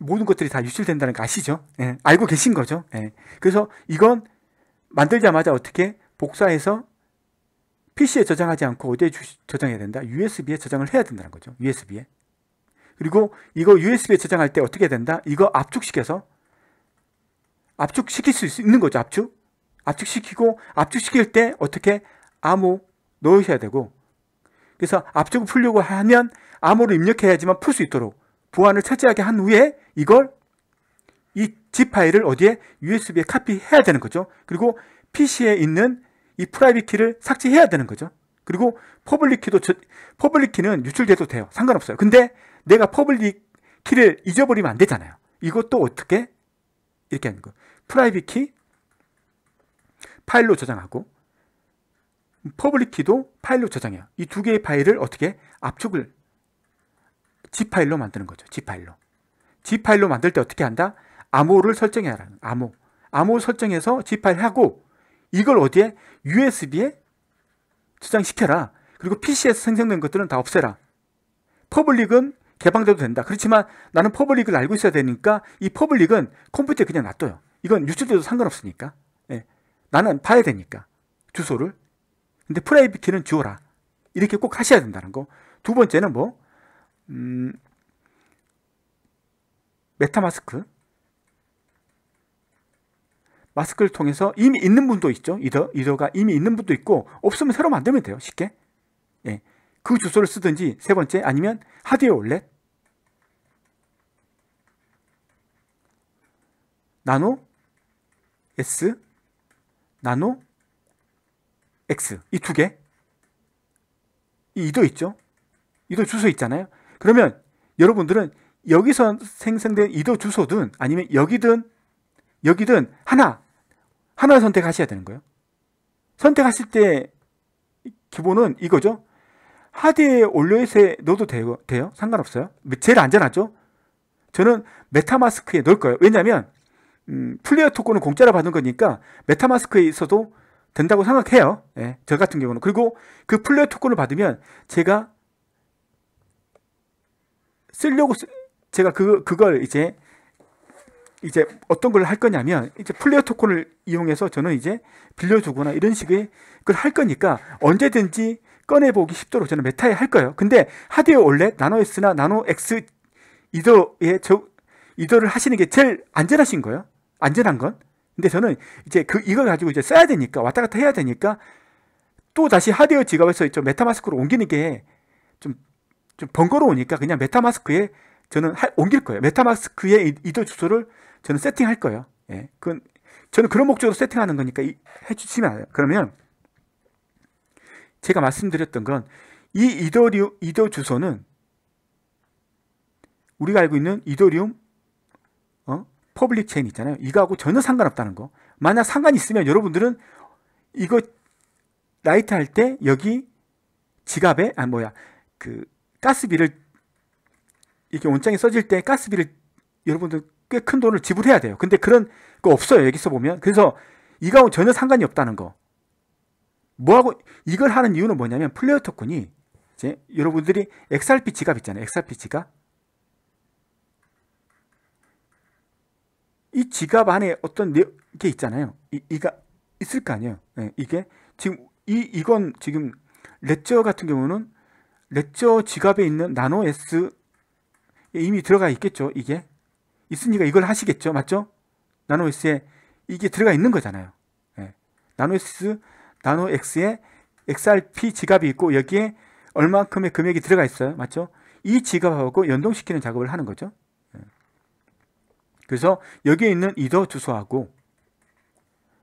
모든 것들이 다 유출된다는 거 아시죠? 예, 알고 계신 거죠. 예, 그래서 이건 만들자마자 어떻게 복사해서 PC에 저장하지 않고 어디에 저장해야 된다? USB에 저장을 해야 된다는 거죠. USB에. 그리고 이거 USB에 저장할 때 어떻게 된다? 이거 압축시켜서 압축시킬 수 있는 거죠. 압축. 압축시키고 압축시킬 때 어떻게 암호 넣으셔야 되고 그래서 압축을 풀려고 하면 암호를 입력해야지만 풀 수 있도록 보안을 철저하게 한 후에 이걸 이 zip 파일을 어디에 USB에 카피해야 되는 거죠. 그리고 PC에 있는 이 프라이빗 키를 삭제해야 되는 거죠. 그리고 퍼블릭 키도 퍼블릭 키는 유출돼도 돼요. 상관없어요. 근데 내가 퍼블릭 키를 잊어버리면 안 되잖아요. 이것도 어떻게 이렇게 하는 거. 프라이빗 키 파일로 저장하고 퍼블릭 키도 파일로 저장해요. 이 두 개의 파일을 어떻게 압축을 G 파일로 만드는 거죠. G 파일로. G 파일로 만들 때 어떻게 한다? 암호를 설정해라. 암호. 암호 설정해서 G 파일 하고 이걸 어디에 USB에 저장시켜라. 그리고 PC에서 생성된 것들은 다 없애라. 퍼블릭은 개방돼도 된다. 그렇지만 나는 퍼블릭을 알고 있어야 되니까 이 퍼블릭은 컴퓨터에 그냥 놔둬요. 이건 유출돼도 상관없으니까. 예. 나는 봐야 되니까 주소를. 근데 프라이빗키는 지워라. 이렇게 꼭 하셔야 된다는 거. 두 번째는 뭐 음, 메타마스크 마스크를 통해서 이미 있는 분도 있죠. 이더 이더가 이미 있는 분도 있고 없으면 새로 만들면 돼요. 쉽게. 예. 그 주소를 쓰든지 세 번째 아니면 하드웨어 올렛 나노 S 나노 X 이 두 개이도 있죠 이도 주소 있잖아요 그러면 여러분들은 여기서 생성된 이도 주소든 아니면 여기든 여기든 하나 하나 선택하셔야 되는 거예요 선택하실 때 기본은 이거죠 하드에 올려잇에 넣어도 돼요? 돼요? 상관없어요? 뭐 제일 안전하죠? 저는 메타마스크에 넣을 거예요. 왜냐면, 하 음, 플레이어 토큰은 공짜로 받은 거니까 메타마스크에 있어도 된다고 생각해요. 예, 저 같은 경우는. 그리고 그 플레이어 토큰을 받으면 제가 쓰려고, 쓰, 제가 그, 그걸 이제, 이제 어떤 걸 할 거냐면, 이제 플레이어 토큰을 이용해서 저는 이제 빌려주거나 이런 식의 그걸 할 거니까 언제든지 꺼내보기 쉽도록 저는 메타에 할 거예요. 근데 하드웨어 원래 나노 S나 나노 X 이더에 저, 이더를 하시는 게 제일 안전하신 거예요. 안전한 건. 근데 저는 이제 그, 이걸 가지고 이제 써야 되니까, 왔다 갔다 해야 되니까, 또 다시 하드웨어 지갑에서 좀 메타마스크로 옮기는 게 좀, 좀 번거로우니까 그냥 메타마스크에 저는 하, 옮길 거예요. 메타마스크의 이더 주소를 저는 세팅할 거예요. 예. 그건, 저는 그런 목적으로 세팅하는 거니까 해주시면 안 돼요. 그러면, 제가 말씀드렸던 건 이 이더리움 이더 주소는 우리가 알고 있는 이더리움 어? 퍼블릭 체인 있잖아요. 이거하고 전혀 상관없다는 거. 만약 상관이 있으면 여러분들은 이거 라이트 할 때 여기 지갑에 아 뭐야 그 가스비를 이렇게 온장에 써질 때 가스비를 여러분들 꽤 큰 돈을 지불해야 돼요. 근데 그런 거 없어요. 여기서 보면. 그래서 이거하고 전혀 상관이 없다는 거. 뭐하고 이걸 하는 이유는 뭐냐면 플레이어 토큰이 이제 여러분들이 XRP 지갑 있잖아요. XRP 지갑. 이 지갑 안에 어떤 게 있잖아요. 이, 이가 있을 거 아니에요. 네, 이게 지금 이 이건 지금 레저 같은 경우는 레저 지갑에 있는 나노 S 이미 들어가 있겠죠. 이게 있으니까 이걸 하시겠죠. 맞죠? 나노 S에 이게 들어가 있는 거잖아요. 네. 예, 나노 S 나노 X에 XRP 지갑이 있고 여기에 얼마큼의 금액이 들어가 있어요. 맞죠? 이 지갑하고 연동시키는 작업을 하는 거죠. 예. 그래서 여기에 있는 이더 주소하고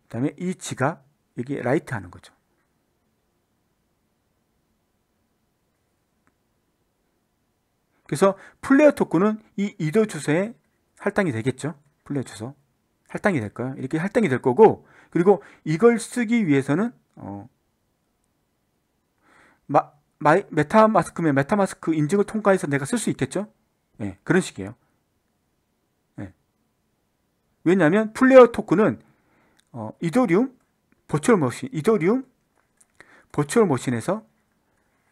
그 다음에 이 지갑 여기 라이트 하는 거죠. 그래서 플레이어 토큰은 이 이더 주소에 할당이 되겠죠. 플레이어 주소. 할당이 될 거예요. 이렇게 할당이 될 거고 그리고 이걸 쓰기 위해서는 어, 마, 마이, 메타마스크면 메타마스크 인증을 통과해서 내가 쓸 수 있겠죠? 예, 네, 그런 식이에요. 네. 예. 왜냐하면 플레어 토큰은 어, 이더리움, 버츄얼 머신, 이더리움, 버츄얼 머신에서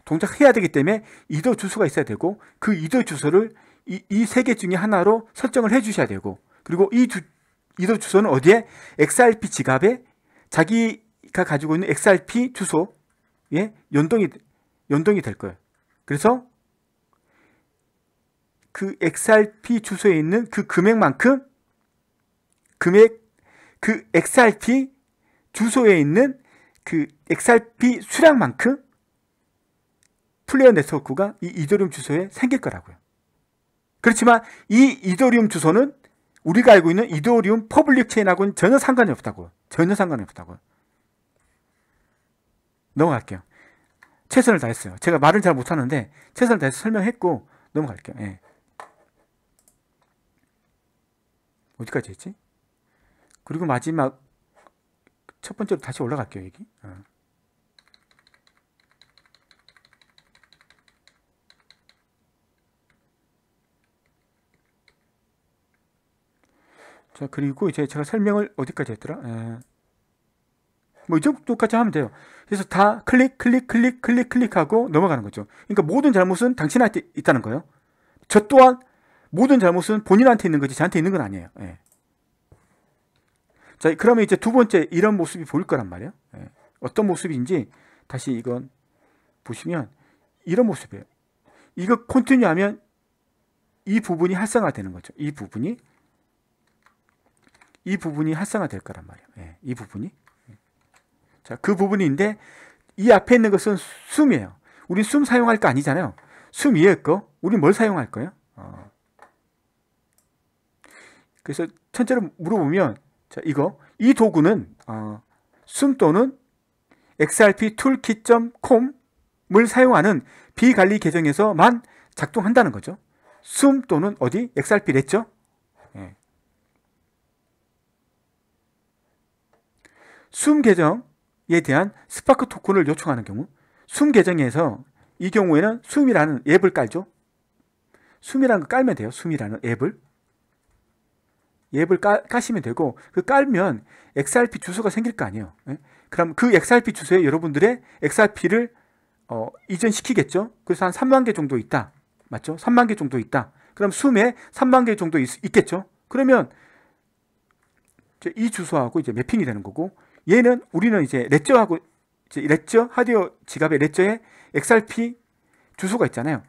동작해야 되기 때문에 이더 주소가 있어야 되고 그 이더 주소를 이 세 개 중에 하나로 설정을 해 주셔야 되고 그리고 이 주, 이더 주소는 어디에? XRP 지갑에 자기 가 가지고 있는 XRP 주소에 예, 연동이 연동이 될 거예요. 그래서 그 XRP 주소에 있는 그 금액만큼 금액 그 XRP 주소에 있는 그 XRP 수량만큼 플레이어 네트워크가 이 이더리움 주소에 생길 거라고요. 그렇지만 이 이더리움 주소는 우리가 알고 있는 이더리움 퍼블릭 체인하고는 전혀 상관이 없다고. 전혀 상관이 없다고. 요 넘어갈게요. 최선을 다했어요. 제가 말을 잘 못하는데 최선을 다해서 설명했고 넘어갈게요. 예. 어디까지 했지? 그리고 마지막 첫 번째로 다시 올라갈게요. 여기. 어. 자 그리고 이제 제가 설명을 어디까지 했더라? 예. 뭐 이쪽 똑같이 하면 돼요. 그래서 다 클릭, 클릭, 클릭, 클릭, 클릭하고 넘어가는 거죠. 그러니까 모든 잘못은 당신한테 있다는 거예요. 저 또한 모든 잘못은 본인한테 있는 거지 저한테 있는 건 아니에요. 예. 자, 그러면 이제 두 번째 이런 모습이 보일 거란 말이에요. 예. 어떤 모습인지 다시 이건 보시면 이런 모습이에요. 이거 콘티뉴 하면 이 부분이 활성화되는 거죠. 이 부분이 이 부분이 활성화될 거란 말이에요. 예, 이 부분이 자, 그 부분인데 이 앞에 있는 것은 숨이에요. 우리 숨 사용할 거 아니잖아요. 숨 위에 거. 우리 뭘 사용할 거예요? 어. 그래서 첫째로 물어보면 자, 이거 이 도구는 어, 숨 또는 xrptoolkit.com을 사용하는 비관리 계정에서만 작동한다는 거죠. 숨 또는 어디 xrp 랬죠? 예. 숨 계정 이에 대한 스파크 토큰을 요청하는 경우 숨 계정에서 이 경우에는 숨이라는 앱을 깔죠. 숨이라는 거 깔면 돼요. 숨이라는 앱을. 앱을 까, 까시면 되고 그 깔면 XRP 주소가 생길 거 아니에요. 예? 그럼 그 XRP 주소에 여러분들의 XRP를 어, 이전시키겠죠. 그래서 한 3만 개 정도 있다. 맞죠? 3만 개 정도 있다. 그럼 숨에 3만 개 정도 있, 겠죠 그러면 이 주소하고 이제 매핑이 되는 거고 얘는 우리는 이제 레저하고 레저 하드웨어 지갑의 레저에 XRP 주소가 있잖아요.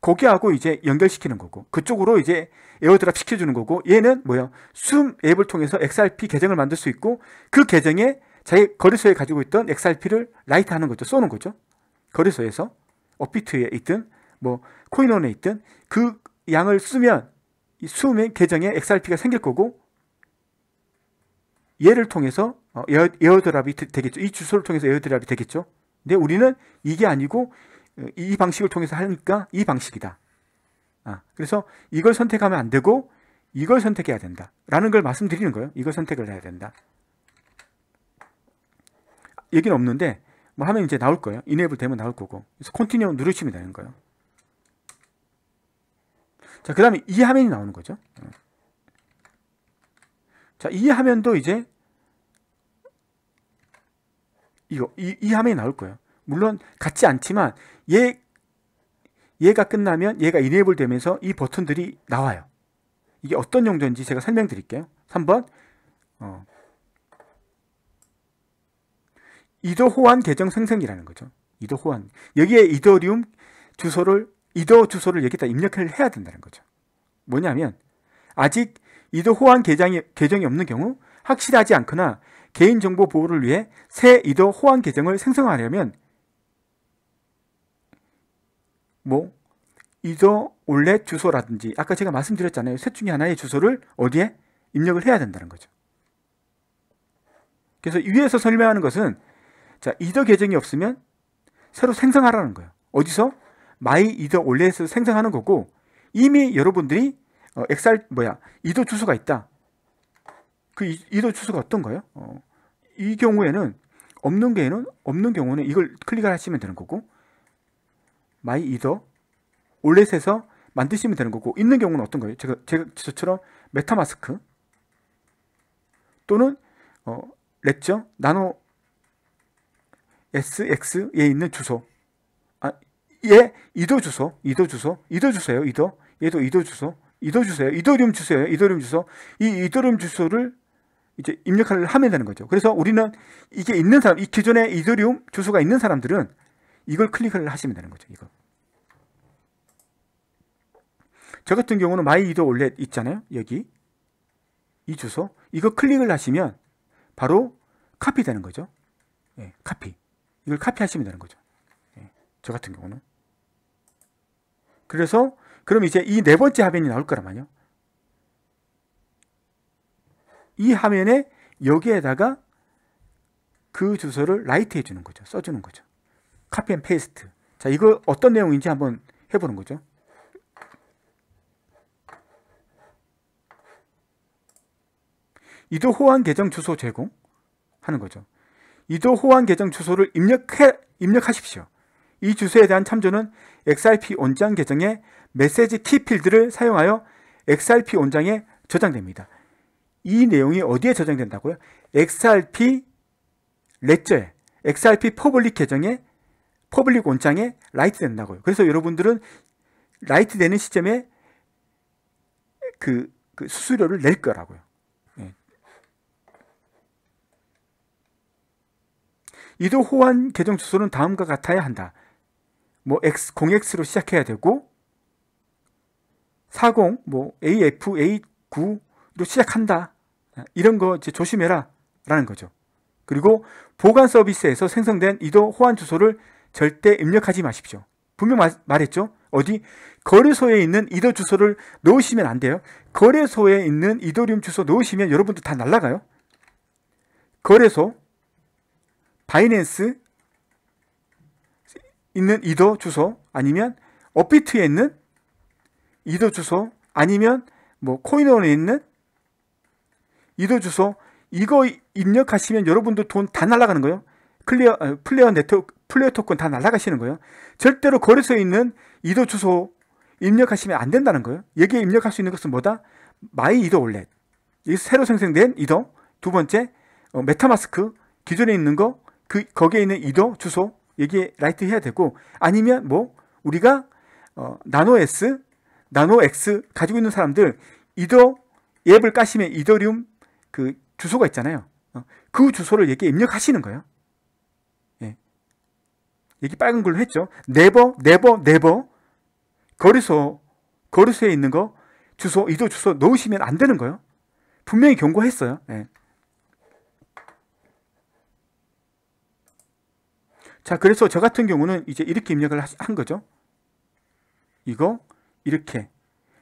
거기하고 이제 연결시키는 거고 그쪽으로 이제 에어드랍 시켜주는 거고 얘는 뭐야 숨 앱을 통해서 XRP 계정을 만들 수 있고 그 계정에 자기 거래소에 가지고 있던 XRP를 라이트하는 거죠. 쏘는 거죠. 거래소에서 업비트에 있든 뭐 코인원에 있든 그 양을 쓰면 이수의 계정에 XRP가 생길 거고 얘를 통해서 어, 에어, 드랍이 되겠죠. 이 주소를 통해서 에어드랍이 되겠죠. 근데 우리는 이게 아니고 어, 이 방식을 통해서 하니까 이 방식이다. 아, 그래서 이걸 선택하면 안 되고 이걸 선택해야 된다. 라는 걸 말씀드리는 거예요. 이걸 선택을 해야 된다. 얘기는 없는데 뭐 하면 이제 나올 거예요. 인앱을 되면 나올 거고. 그래서 컨티뉴 누르시면 되는 거예요. 자, 그 다음에 이 화면이 나오는 거죠. 어. 자, 이 화면도 이제 이거 이, 이 화면이 나올 거예요. 물론 같지 않지만 얘 얘가 끝나면 얘가 이네이블 되면서 이 버튼들이 나와요. 이게 어떤 용도인지 제가 설명드릴게요. 3번 어, 이더 호환 계정 생성이라는 거죠. 이더 호환. 여기에 이더리움 주소를 이더 주소를 여기다 입력을 해야 된다는 거죠. 뭐냐면 아직 이더 호환 계정이, 계정이 없는 경우 확실하지 않거나 개인정보 보호를 위해 새 이더 호환 계정을 생성하려면 뭐 이더 원래 주소라든지 아까 제가 말씀드렸잖아요. 셋 중에 하나의 주소를 어디에 입력을 해야 된다는 거죠. 그래서 위에서 설명하는 것은 자 이더 계정이 없으면 새로 생성하라는 거예요. 어디서? 마이 이더 올렛에서 생성하는 거고 이미 여러분들이 어, 엑셀 뭐야 이더 주소가 있다. 그 이도 주소가 어떤가요? 어, 이 경우에는 없는 경우는 없는 경우는 이걸 클릭을 하시면 되는 거고 마이 이더 올렛에서 만드시면 되는 거고 있는 경우는 어떤 거예요? 제가, 제가 저처럼 메타마스크 또는 어, 렉저 나노 SX에 있는 주소 아, 얘이더 예, 주소 이더 주소 이더 주소예요 이더 얘도 이더 주소 이더 주세요 이더리움 주소예요 이더리움 주소 이 이더리움 주소를 이제 입력을 하면 되는 거죠. 그래서 우리는 이게 있는 사람, 이기존의 이더리움 주소가 있는 사람들은 이걸 클릭을 하시면 되는 거죠. 이거. 저 같은 경우는 마이 이더 올렛 있잖아요. 여기 이 주소 이거 클릭을 하시면 바로 카피 되는 거죠. 예, 카피 이걸 카피하시면 되는 거죠. 예, 저 같은 경우는 그래서 그럼 이제 이 네 번째 화면이 나올 거라만요 이 화면에 여기에다가 그 주소를 라이트 해주는 거죠. 써주는 거죠. 카피 앤 페이스트. 자, 이거 어떤 내용인지 한번 해보는 거죠. 이도 호환 계정 주소 제공 하는 거죠. 이도 호환 계정 주소를 입력해, 입력하십시오. 이 주소에 대한 참조는 XRP 원장 계정의 메시지 키 필드를 사용하여 XRP 원장에 저장됩니다. 이 내용이 어디에 저장된다고요? XRP 렛젤, XRP 퍼블릭 계정에 퍼블릭 원장에 라이트 된다고요. 그래서 여러분들은 라이트 되는 시점에 그, 그 수수료를 낼 거라고요. 네. 이도 호환 계정 주소는 다음과 같아야 한다. 뭐 X, 0X로 시작해야 되고 40, 뭐 AF, A9로 시작한다. 이런 거 조심해라 라는 거죠. 그리고 보관 서비스에서 생성된 이도 호환 주소를 절대 입력하지 마십시오. 분명 말했죠. 어디 거래소에 있는 이도 주소를 넣으시면 안 돼요. 거래소에 있는 이더리움 주소 넣으시면 여러분들 다 날라가요. 거래소 바이낸스 있는 이도 주소 아니면 업비트에 있는 이도 주소 아니면 뭐 코인원에 있는 이도 주소 이거 입력하시면 여러분들돈 다 날라가는 거예요. 클리어 아, 플레이어 네트워크 플레이어 토큰 다 날라가시는 거예요. 절대로 거래소에 있는 이도 주소 입력하시면 안 된다는 거예요. 여기에 입력할 수 있는 것은 뭐다? 마이 이더 올렛. 이 새로 생성된 이더. 두 번째 어, 메타마스크 기존에 있는 거 그 거기에 있는 이더 주소 여기에 라이트 해야 되고 아니면 뭐 우리가 어, 나노 S, 나노 X 가지고 있는 사람들 이더 앱을 까시면 이더리움 그 주소가 있잖아요. 어, 그 주소를 얘기 입력하시는 거예요. 예. 여기 빨간 걸로 했죠. 네버, 네버, 네버. 거래소거래소에 있는 거, 주소, 이도 주소 넣으시면 안 되는 거예요. 분명히 경고했어요. 예. 자, 그래서 저 같은 경우는 이제 이렇게 입력을 한 거죠. 이거, 이렇게.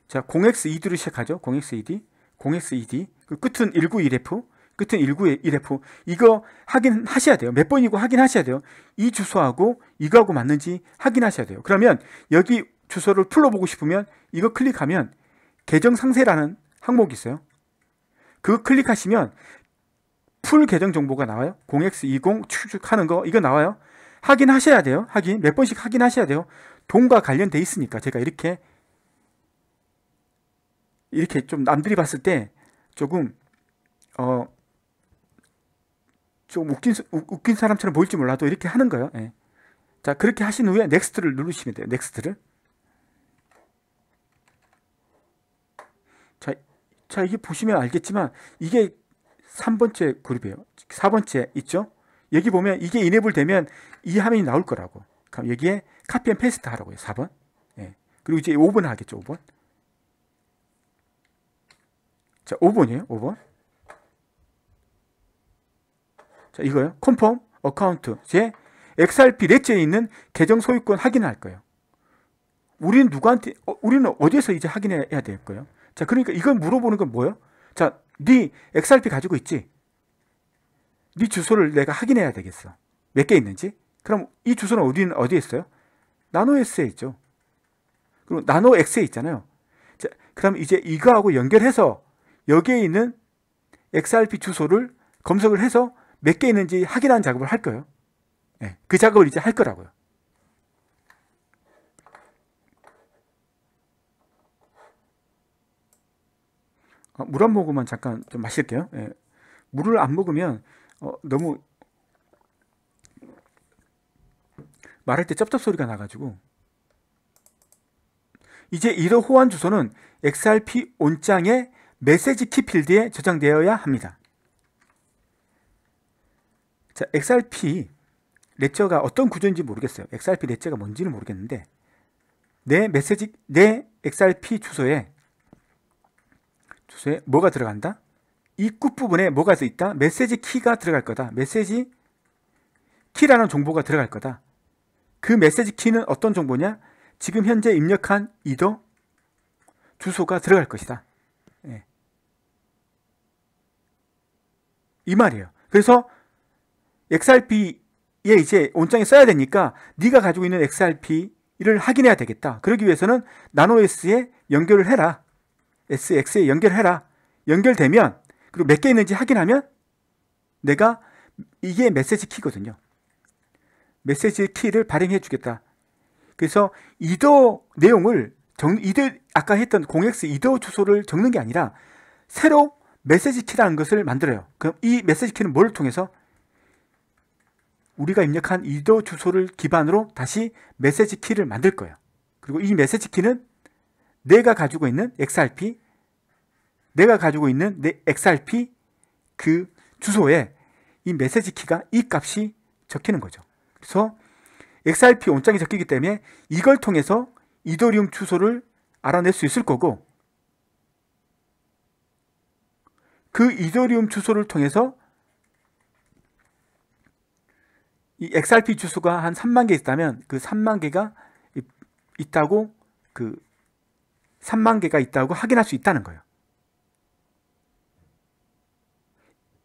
자, 0x2d로 시작하죠. 0x2d, 0x2d. 그 끝은 191F, 끝은 191F. 이거 확인 하셔야 돼요. 몇 번이고 확인하셔야 돼요. 이 주소하고 이거하고 맞는지 확인하셔야 돼요. 그러면 여기 주소를 풀어보고 싶으면 이거 클릭하면 계정 상세라는 항목이 있어요. 그거 클릭하시면 풀 계정 정보가 나와요. 0x20 추측하는 거 이거 나와요. 확인하셔야 돼요. 확인 몇 번씩 확인하셔야 돼요. 돈과 관련돼 있으니까 제가 이렇게 이렇게 좀 남들이 봤을 때 조금 어좀 웃긴 웃긴 사람처럼 보일지 몰라도 이렇게 하는 거예요. 예. 자 그렇게 하신 후에 넥스트를 누르시면 돼요. 넥스트를 자, 자 이게 보시면 알겠지만 이게 3번째 그룹이에요. 4번째 있죠? 여기 보면 이게 이네블 되면 이 화면이 나올 거라고. 그럼 여기에 카피 앤 페스트 하라고요. 4번. 예. 그리고 이제 5번 하겠죠. 5번. 자, 5번이에요. 5번. 자, 이거요. 컨펌 어카운트. 제 XRP 넷째에 있는 계정 소유권 확인할 거예요. 우리는 누구한테 어, 우리는 어디에서 이제 확인해야 될 거예요? 자, 그러니까 이걸 물어보는 건 뭐예요? 자, 네 XRP 가지고 있지? 네 주소를 내가 확인해야 되겠어. 몇 개 있는지? 그럼 이 주소는 어디는 어디에 있어요? 나노 S에 있죠. 그리고 나노 X에 있잖아요. 자, 그럼 이제 이거하고 연결해서 여기에 있는 XRP 주소를 검색을 해서 몇 개 있는지 확인하는 작업을 할 거예요. 네, 그 작업을 이제 할 거라고요. 아, 물한 모금만 잠깐 좀 마실게요. 네. 물을 안 먹으면 어, 너무 말할 때 쩝쩝 소리가 나가지고 이제 이런 호환 주소는 XRP 온장에 메시지 키필드에 저장되어야 합니다. 자, XRP 렛처가 어떤 구조인지 모르겠어요. XRP 렛처가 뭔지는 모르겠는데 내 메시지 내 XRP 주소에 주소에 뭐가 들어간다? 입구 부분에 뭐가 들 있다? 메시지 키가 들어갈 거다. 메시지 키라는 정보가 들어갈 거다. 그 메시지 키는 어떤 정보냐? 지금 현재 입력한 이더 주소가 들어갈 것이다. 이 말이에요. 그래서 XRP에 이제 온장에 써야 되니까 네가 가지고 있는 XRP를 확인해야 되겠다. 그러기 위해서는 나노S에 연결을 해라. SX에 연결해라. 연결되면 그리고 몇 개 있는지 확인하면 내가 이게 메시지 키거든요. 메시지 키를 발행해 주겠다. 그래서 이더 내용을 정, 이더 아까 했던 공엑스 이더 주소를 적는 게 아니라 새로 메시지 키라는 것을 만들어요. 그럼 이 메시지 키는 뭘 통해서 우리가 입력한 이더 주소를 기반으로 다시 메시지 키를 만들 거예요. 그리고 이 메시지 키는 내가 가지고 있는 XRP, 내가 가지고 있는 내 XRP 그 주소에 이 메시지 키가 이 값이 적히는 거죠. 그래서 XRP 원장이 적히기 때문에 이걸 통해서 이더리움 주소를 알아낼 수 있을 거고 그 이더리움 주소를 통해서 이 XRP 주소가 한 3만 개 있다면 그 3만 개가 있다고 그 3만 개가 있다고 확인할 수 있다는 거예요.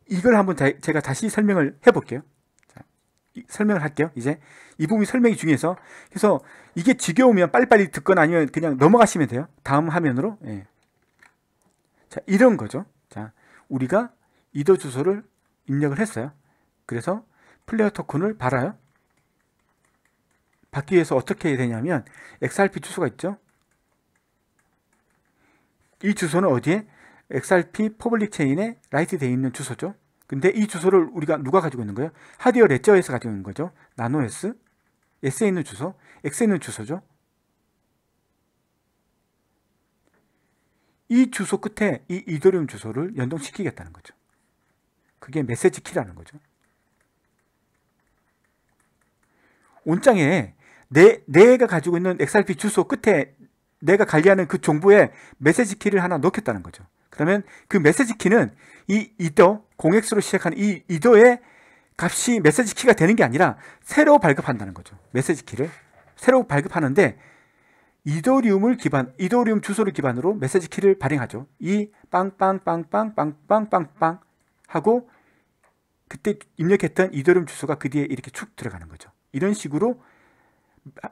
이걸 한번 다, 제가 다시 설명을 해볼게요. 자, 이, 설명을 할게요. 이제 이 부분이 설명이 중요해서 그래서 이게 지겨우면 빨리빨리 듣거나 아니면 그냥 넘어가시면 돼요. 다음 화면으로. 예. 자, 이런 거죠. 우리가 이더 주소를 입력을 했어요. 그래서 플레이어 토큰을 받아요. 받기 위해서 어떻게 해야 되냐면 XRP 주소가 있죠. 이 주소는 어디에? XRP 퍼블릭 체인에 라이트 되어 있는 주소죠. 근데 이 주소를 우리가 누가 가지고 있는 거예요? 하디어 레저에서 가지고 있는 거죠. 나노S, S에 있는 주소, X에 있는 주소죠. 이 주소 끝에 이 이더리움 주소를 연동시키겠다는 거죠. 그게 메시지 키라는 거죠. 온장에 내, 내가 가지고 있는 XRP 주소 끝에 내가 관리하는 그 정보에 메시지 키를 하나 넣겠다는 거죠. 그러면 그 메시지 키는 이 이더, 공엑스로 시작하는 이 이더의 값이 메시지 키가 되는 게 아니라 새로 발급한다는 거죠. 메시지 키를 새로 발급하는데 이더리움을 기반, 이더리움 주소를 기반으로 메시지 키를 발행하죠. 이 빵빵빵빵빵빵빵빵 하고 그때 입력했던 이더리움 주소가 그 뒤에 이렇게 쭉 들어가는 거죠. 이런 식으로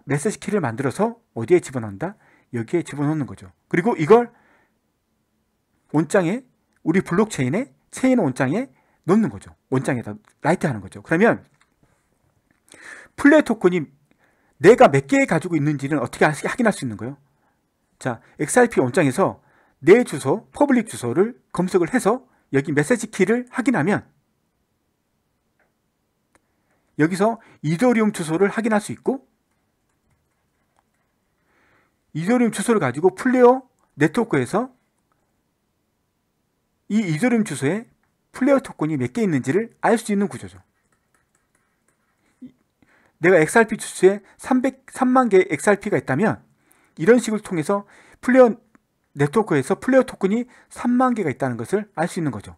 메시지 키를 만들어서 어디에 집어넣는다? 여기에 집어넣는 거죠. 그리고 이걸 원장에 우리 블록체인에 체인 원장에 넣는 거죠. 원장에다 라이트하는 거죠. 그러면 플레이 토큰이 내가 몇 개 가지고 있는지는 어떻게 확인할 수 있는 거예요? 자, XRP 원장에서 내 주소, 퍼블릭 주소를 검색을 해서 여기 메시지 키를 확인하면 여기서 이더리움 주소를 확인할 수 있고 이더리움 주소를 가지고 플레어 네트워크에서 이 이더리움 주소에 플레어 토큰이 몇 개 있는지를 알 수 있는 구조죠. 내가 XRP 주스에 300, 3만 개의 XRP가 있다면 이런 식을 통해서 플레어 네트워크에서 플레어 토큰이 3만 개가 있다는 것을 알 수 있는 거죠.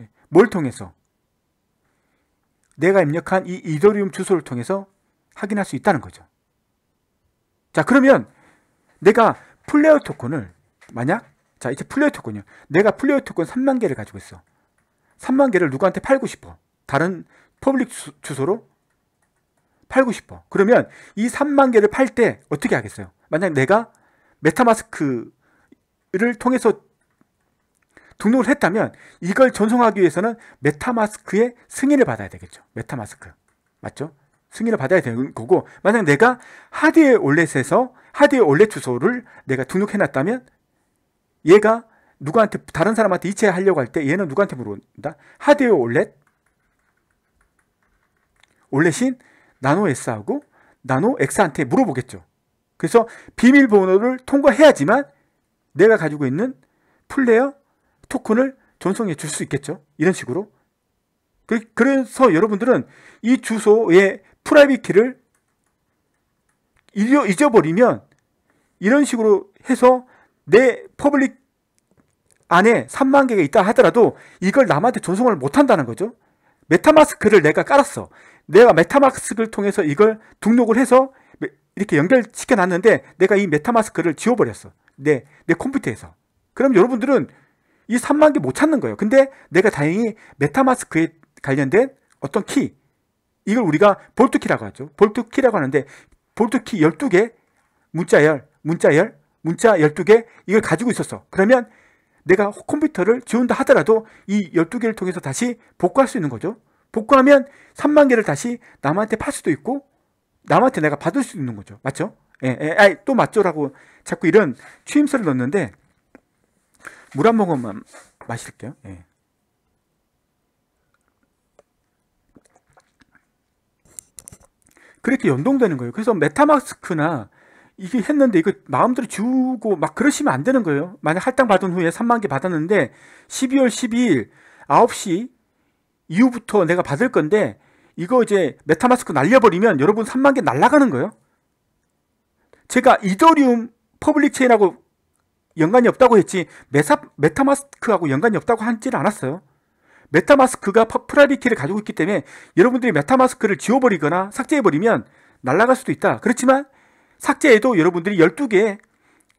예. 뭘 통해서? 내가 입력한 이 이더리움 주소를 통해서 확인할 수 있다는 거죠. 자, 그러면 내가 플레어 토큰을 만약 자, 이제 플레어 토큰이요. 내가 플레어 토큰 3만 개를 가지고 있어. 3만 개를 누구한테 팔고 싶어. 다른 퍼블릭 주소로 팔고 싶어. 그러면 이 3만 개를 팔 때 어떻게 하겠어요? 만약 내가 메타마스크를 통해서 등록을 했다면 이걸 전송하기 위해서는 메타마스크의 승인을 받아야 되겠죠. 메타마스크. 맞죠? 승인을 받아야 되는 거고 만약 내가 하드의 올렛에서 하드의 올렛 주소를 내가 등록해 놨다면 얘가 누구한테 다른 사람한테 이체하려고 할 때 얘는 누구한테 물어본다? 하드웨어 올렛 올렛인 나노 S하고 나노 X한테 물어보겠죠. 그래서 비밀번호를 통과해야지만 내가 가지고 있는 플레이어 토큰을 전송해 줄 수 있겠죠. 이런 식으로. 그, 그래서 여러분들은 이 주소의 프라이빗 키를 잊어버리면 이런 식으로 해서 내 퍼블릭 안에 3만 개가 있다 하더라도 이걸 남한테 전송을 못 한다는 거죠. 메타마스크를 내가 깔았어. 내가 메타마스크를 통해서 이걸 등록을 해서 이렇게 연결시켜 놨는데 내가 이 메타마스크를 지워버렸어. 내, 내 컴퓨터에서. 그럼 여러분들은 이 3만 개 못 찾는 거예요. 근데 내가 다행히 메타마스크에 관련된 어떤 키, 이걸 우리가 볼트키라고 하죠. 볼트키라고 하는데 볼트키 12개, 문자열, 문자열, 문자 12개 이걸 가지고 있었어. 그러면 내가 컴퓨터를 지운다 하더라도 이 12개를 통해서 다시 복구할 수 있는 거죠. 복구하면 3만 개를 다시 남한테 팔 수도 있고 남한테 내가 받을 수도 있는 거죠. 맞죠? 예, 예, 아이, 또 맞죠라고 자꾸 이런 취임새를 넣는데 물 한 모금만 마실게요. 예. 그렇게 연동되는 거예요. 그래서 메타마스크나 이게 했는데 이거 마음대로 주고막 그러시면 안 되는 거예요. 만약 할당 받은 후에 3만 개 받았는데 12월 12일 9시 이후부터 내가 받을 건데 이거 이제 메타마스크 날려버리면 여러분 3만 개 날라가는 거예요. 제가 이더리움 퍼블릭 체인하고 연관이 없다고 했지 메사, 메타마스크하고 연관이 없다고 하지는 않았어요. 메타마스크가 프라이빗키를 가지고 있기 때문에 여러분들이 메타마스크를 지워버리거나 삭제해버리면 날라갈 수도 있다. 그렇지만 삭제해도 여러분들이 1 2개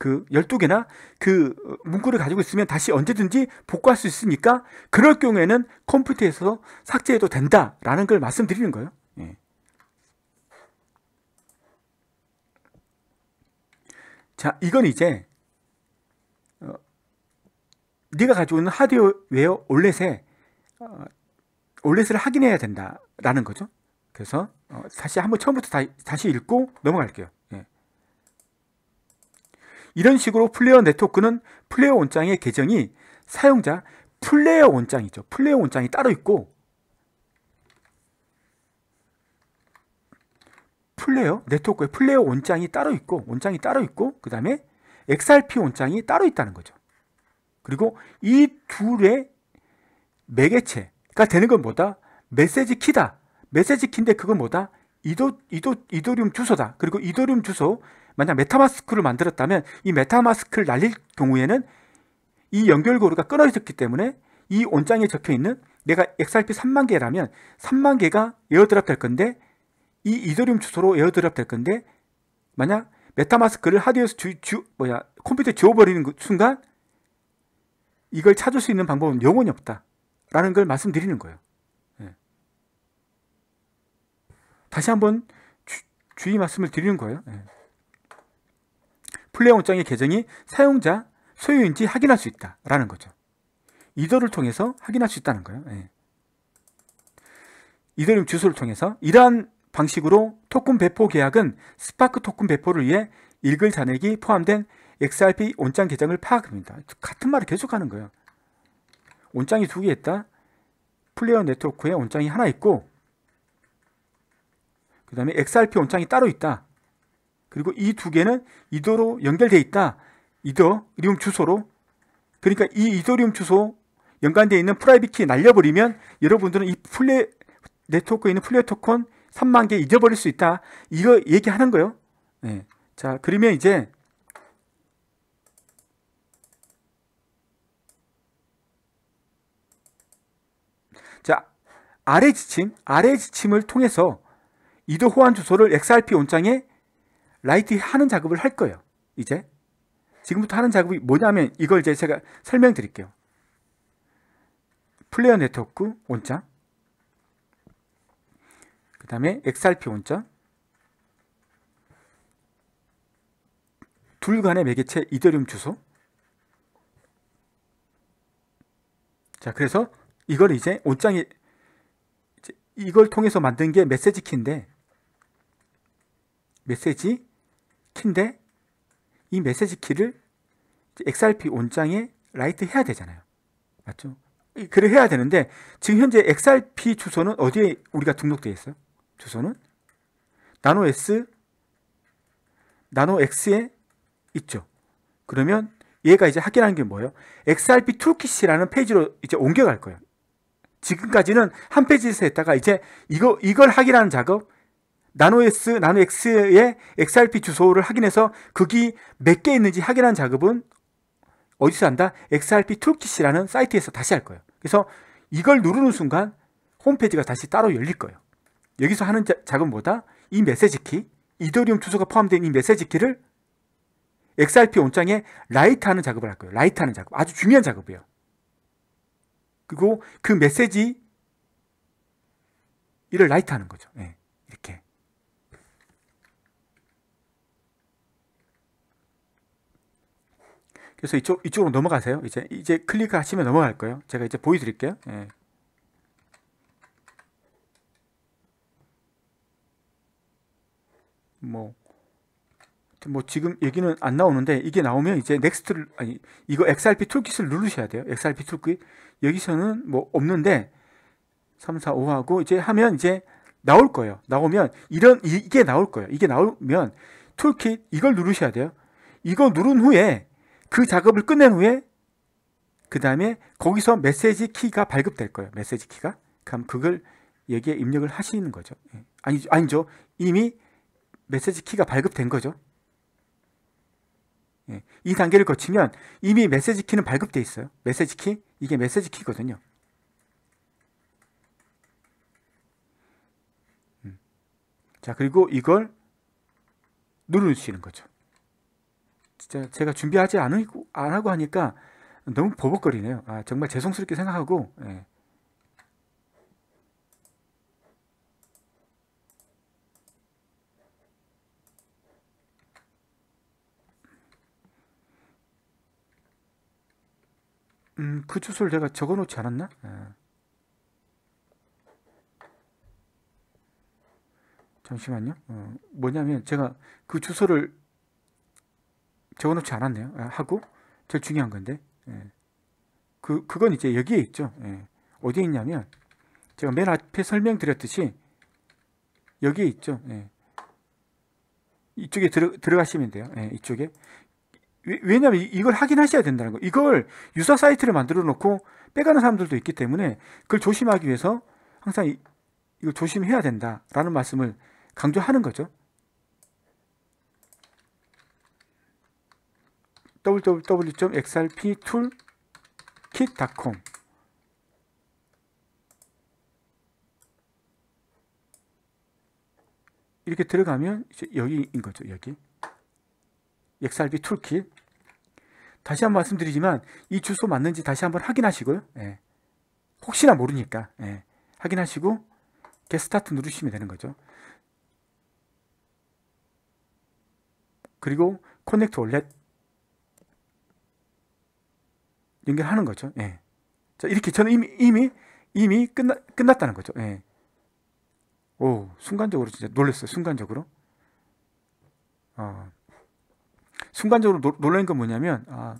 그 12개나 그 문구를 가지고 있으면 다시 언제든지 복구할 수 있으니까 그럴 경우에는 컴퓨터에서 삭제해도 된다라는 걸 말씀드리는 거예요. 예. 자, 이건 이제 어, 네가 가지고 있는 하드웨어 올렛에 어, 올렛을 확인해야 된다라는 거죠. 그래서 어, 다시 한번 처음부터 다, 다시 읽고 넘어갈게요. 이런 식으로 플레이어 네트워크는 플레이어 원장의 계정이 사용자 플레이어 원장이죠. 플레이어 원장이 따로 있고 플레이어 네트워크의 플레이어 원장이 따로 있고 원장이 따로 있고 그 다음에 XRP 원장이 따로 있다는 거죠. 그리고 이 둘의 매개체가 되는 건 뭐다? 메시지 키다. 메시지 키인데 그건 뭐다? 이도, 이도, 이더륨 주소다. 그리고 이더륨 주소 만약 메타마스크를 만들었다면 이 메타마스크를 날릴 경우에는 이 연결고리가 끊어졌기 때문에 이온장에 적혀있는 내가 XRP 3만 개라면 3만 개가 에어드랍 될 건데 이 이더리움 주소로 에어드랍 될 건데 만약 메타마스크를 하드웨어에서 주, 주, 뭐야, 컴퓨터에 지워버리는 그 순간 이걸 찾을 수 있는 방법은 영원히 없다 라는 걸 말씀드리는 거예요 예. 다시 한번 주, 주의 말씀을 드리는 거예요 예. 플레이영장의 계정이 사용자 소유인지 확인할 수 있다라는 거죠. 이더를 통해서 확인할 수 있다는 거예요. 예. 이더리 주소를 통해서 이러한 방식으로 토큰 배포 계약은 스파크 토큰 배포를 위해 읽을 잔액이 포함된 XRP 온장 계정을 파악합니다. 같은 말을 계속 하는 거예요. 온장이 두 개 있다. 플레이어 네트워크에 온장이 하나 있고 그 다음에 XRP 온장이 따로 있다. 그리고 이 두 개는 이더로 연결돼 있다. 이더리움 주소로. 그러니까 이 이더리움 주소 연관되어 있는 프라이빗 키 날려버리면 여러분들은 이 플레 네트워크에 있는 플레이 토큰 3만 개 잊어버릴 수 있다. 이거 얘기하는 거예요. 네. 자, 그러면 이제 자, 아래 지침, 아래 지침을 통해서 이더 호환 주소를 XRP 온장에 라이트 하는 작업을 할 거예요. 이제 지금부터 하는 작업이 뭐냐면 이걸 이제 제가 설명드릴게요. 플레이어 네트워크 원자 그 다음에 XRP 원자 둘 간의 매개체 이더리움 주소 자 그래서 이걸 이제 옷장에 이걸 통해서 만든 게 메시지 키인데 메시지 키인데 이 메시지 키를 XRP 온장에 라이트 해야 되잖아요. 맞죠? 그래 해야 되는데 지금 현재 XRP 주소는 어디에 우리가 등록되어 있어요? 주소는 나노 S 나노 X에 있죠. 그러면 얘가 이제 확인하는 게 뭐예요? XRP 툴킷이라는 페이지로 이제 옮겨갈 거예요. 지금까지는 한 페이지에서 했다가 이제 이거 이걸 확인하는 작업 나노 S, 나노 X의 XRP 주소를 확인해서 극이 몇개 있는지 확인한 작업은 어디서 한다? XRP 툴킷이라는 사이트에서 다시 할 거예요. 그래서 이걸 누르는 순간 홈페이지가 다시 따로 열릴 거예요. 여기서 하는 자, 작업보다이 메시지 키, 이더리움 주소가 포함된 이 메시지 키를 XRP 온장에 라이트하는 작업을 할 거예요. 라이트하는 작업. 아주 중요한 작업이에요. 그리고 그 메시지 이를 라이트하는 거죠. 예. 그래서 이쪽, 이쪽으로 넘어가세요. 이제, 이제 클릭하시면 넘어갈 거예요. 제가 이제 보여드릴게요. 예. 뭐, 뭐 지금 얘기는안 나오는데 이게 나오면 이제 넥스트를 아니 이거 XRP 툴킷을 누르셔야 돼요. XRP 툴킷 여기서는 뭐 없는데 3, 4, 5하고 이제 하면 이제 나올 거예요. 나오면 이런 이게 나올 거예요. 이게 나오면 툴킷 이걸 누르셔야 돼요. 이거 누른 후에 그 작업을 끝낸 후에 그 다음에 거기서 메시지 키가 발급될 거예요. 메시지 키가. 그럼 그걸 여기에 입력을 하시는 거죠. 예. 아니, 아니죠. 이미 메시지 키가 발급된 거죠. 예. 이 단계를 거치면 이미 메시지 키는 발급돼 있어요. 메시지 키, 이게 메시지 키거든요. 음. 자, 그리고 이걸 누르시는 거죠. 진짜 제가 준비하지 않고 안 하고 하니까 너무 버벅거리네요. 아, 정말 죄송스럽게 생각하고 예. 음, 그 주소를 제가 적어놓지 않았나? 예. 잠시만요. 어, 뭐냐면 제가 그 주소를 적어놓지 않았네요. 예, 하고 제일 중요한 건데 예. 그 그건 이제 여기에 있죠. 예. 어디에 있냐면 제가 맨 앞에 설명드렸듯이 여기에 있죠. 예. 이쪽에 들어, 들어가시면 돼요. 예, 이쪽에 왜, 냐하면 이걸 확인하셔야 된다는 거. 이걸 유사 사이트를 만들어 놓고 빼가는 사람들도 있기 때문에 그걸 조심하기 위해서 항상 이, 이걸 조심해야 된다라는 말씀을 강조하는 거죠. www.xrptoolkit.com 이렇게 들어가면 이제 여기인 거죠. 여기. XRP 툴킷. 다시 한번 말씀드리지만 이 주소 맞는지 다시 한번 확인하시고요. 예. 혹시나 모르니까 예. 확인하시고 게스타트 누르시면 되는 거죠. 그리고 커넥트 월렛 연결하는 거죠. 예. 자, 이렇게 저는 이미, 이미, 이미 끝나, 끝났다는 거죠. 예. 오, 순간적으로 진짜 놀랐어요. 순간적으로. 어, 순간적으로 노, 놀란 건 뭐냐면, 아,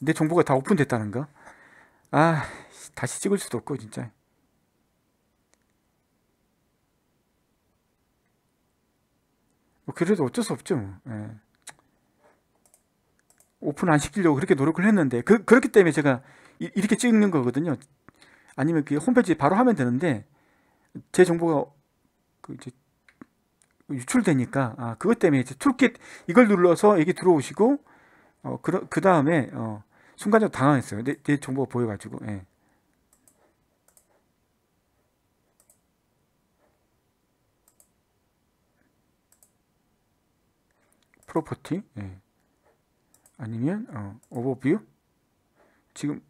내 정보가 다 오픈됐다는 거. 아, 다시 찍을 수도 없고, 진짜. 뭐, 그래도 어쩔 수 없죠. 뭐. 예. 오픈 안 시키려고 그렇게 노력을 했는데 그, 그렇기 때문에 제가 이, 렇게 찍는 거거든요. 아니면 그홈페이지 바로 하면 되는데 제 정보가 그 이제 유출되니까 아 그것 때문에 이제 툴킷 이걸 눌러서 여기 들어오시고 어그그 다음에 어 순간적으로 당황했어요. 내, 내 정보가 보여가지고 예. 프로퍼티 예. 아니면 어, 오버뷰 지금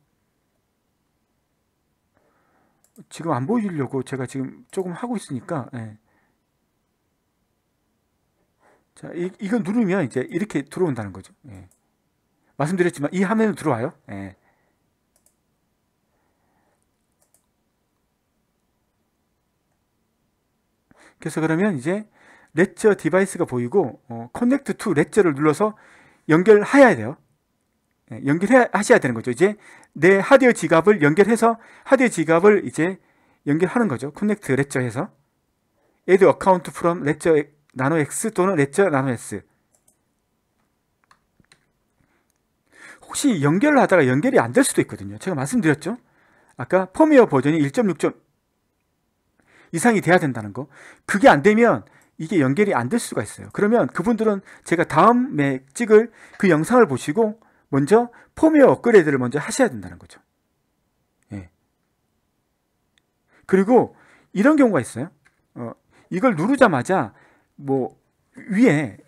지금 안 보이려고 제가 지금 조금 하고 있으니까 예. 자 이, 이건 누르면 이제 이렇게 들어온다는 거죠 예. 말씀드렸지만 이 화면으로 들어와요 예. 그래서 그러면 이제 레처 디바이스가 보이고 어, 커넥트 투 레처를 눌러서 연결해야 돼요. 예, 연결하셔야 되는 거죠. 이제 내 하드웨어 지갑을 연결해서 하드웨어 지갑을 이제 연결하는 거죠. 커넥트 레저 해서 add account from l e d g x 또는 레저 나노 s 혹시 연결을 하다가 연결이 안 될 수도 있거든요. 제가 말씀드렸죠. 아까 펌웨어 버전이 1.6. 이상이 돼야 된다는 거. 그게 안 되면 이게 연결이 안 될 수가 있어요. 그러면 그분들은 제가 다음에 찍을 그 영상을 보시고 먼저 폼웨어 업그레이드를 먼저 하셔야 된다는 거죠. 예. 그리고 이런 경우가 있어요. 어, 이걸 누르자마자 뭐 위에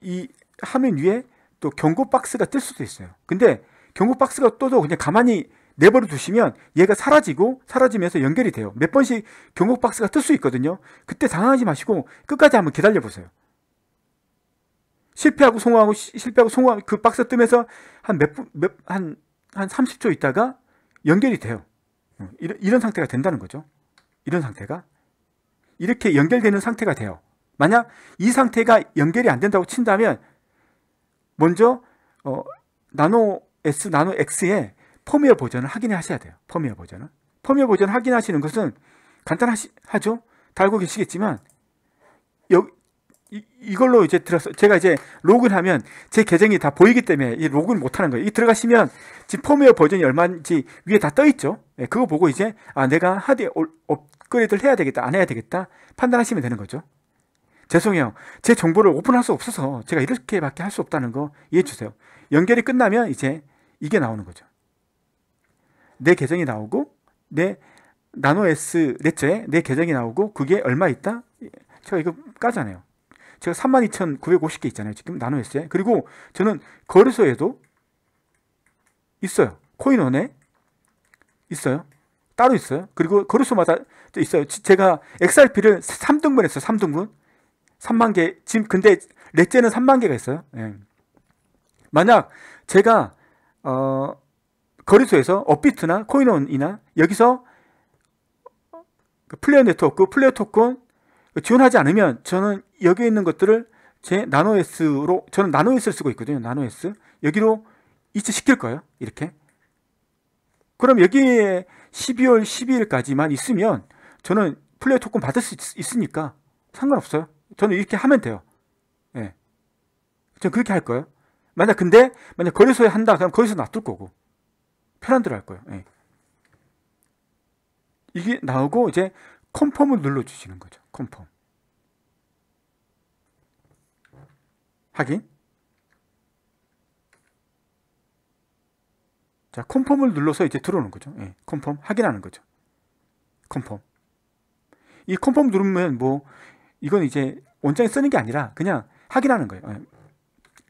이 화면 위에 또 경고 박스가 뜰 수도 있어요. 근데 경고 박스가 떠도 그냥 가만히 내버려 두시면 얘가 사라지고 사라지면서 연결이 돼요. 몇 번씩 경고 박스가 뜰 수 있거든요. 그때 당황하지 마시고 끝까지 한번 기다려 보세요. 실패하고 성공하고 시, 실패하고 성공하고 그 박스 뜨면서 한몇 몇한한 한 30초 있다가 연결이 돼요. 이런, 이런 상태가 된다는 거죠. 이런 상태가 이렇게 연결되는 상태가 돼요. 만약 이 상태가 연결이 안 된다고 친다면 먼저 어, 나노 S, 나노 X에 펌웨어 버전을 확인 하셔야 돼요. 펌웨어 버전은. 펌웨어 버전 확인하시는 것은 간단하죠? 다 알고 계시겠지만 여, 이, 이걸로 이제 들어서 제가 이제 로그인하면 제 계정이 다 보이기 때문에 이 로그인 못하는 거예요. 이 들어가시면 지금 펌웨어 버전이 얼마인지 위에 다 떠 있죠. 네, 예, 그거 보고 이제 아 내가 하드 업그레이드를 해야 되겠다 안 해야 되겠다 판단하시면 되는 거죠. 죄송해요. 제 정보를 오픈할 수 없어서 제가 이렇게밖에 할 수 없다는 거 이해해 주세요. 연결이 끝나면 이제 이게 나오는 거죠. 내 계정이 나오고 내 나노 S 넷째 내 계정이 나오고 그게 얼마 있다? 제가 이거 까잖아요. 제가 32,950개 있잖아요. 지금 나노 S에. 그리고 저는 거래소에도 있어요. 코인원에 있어요. 따로 있어요. 그리고 거래소마다 있어요. 제가 XRP를 3등분 했어요. 3등분. 3만 개. 지금 근데 넷째는 3만 개가 있어요. 예. 만약 제가 어 거래소에서 업비트나 코인원이나 여기서 그 플레이어 네트워크, 그 플레이어 토큰 지원하지 않으면 저는 여기에 있는 것들을 제 나노 S로 저는 나노 S를 쓰고 있거든요. 나노 S 여기로 이체시킬 거예요. 이렇게. 그럼 여기에 12월 12일까지만 있으면 저는 플레이어 토큰 받을 수 있, 으니까 상관없어요. 저는 이렇게 하면 돼요. 예. 저는 그렇게 할 거예요. 만약 근데 만약 거래소에 한다 그럼 거기서 놔둘 거고. 편한 대로 할 거예요. 예. 이게 나오고 이제 컨펌을 눌러주시는 거죠. 컨펌. 확인. 자, 컨펌을 눌러서 이제 들어오는 거죠. 예, 컨펌 확인하는 거죠. 컨펌. 이 컨펌 누르면 뭐 이건 이제 원장이 쓰는 게 아니라 그냥 확인하는 거예요. 예.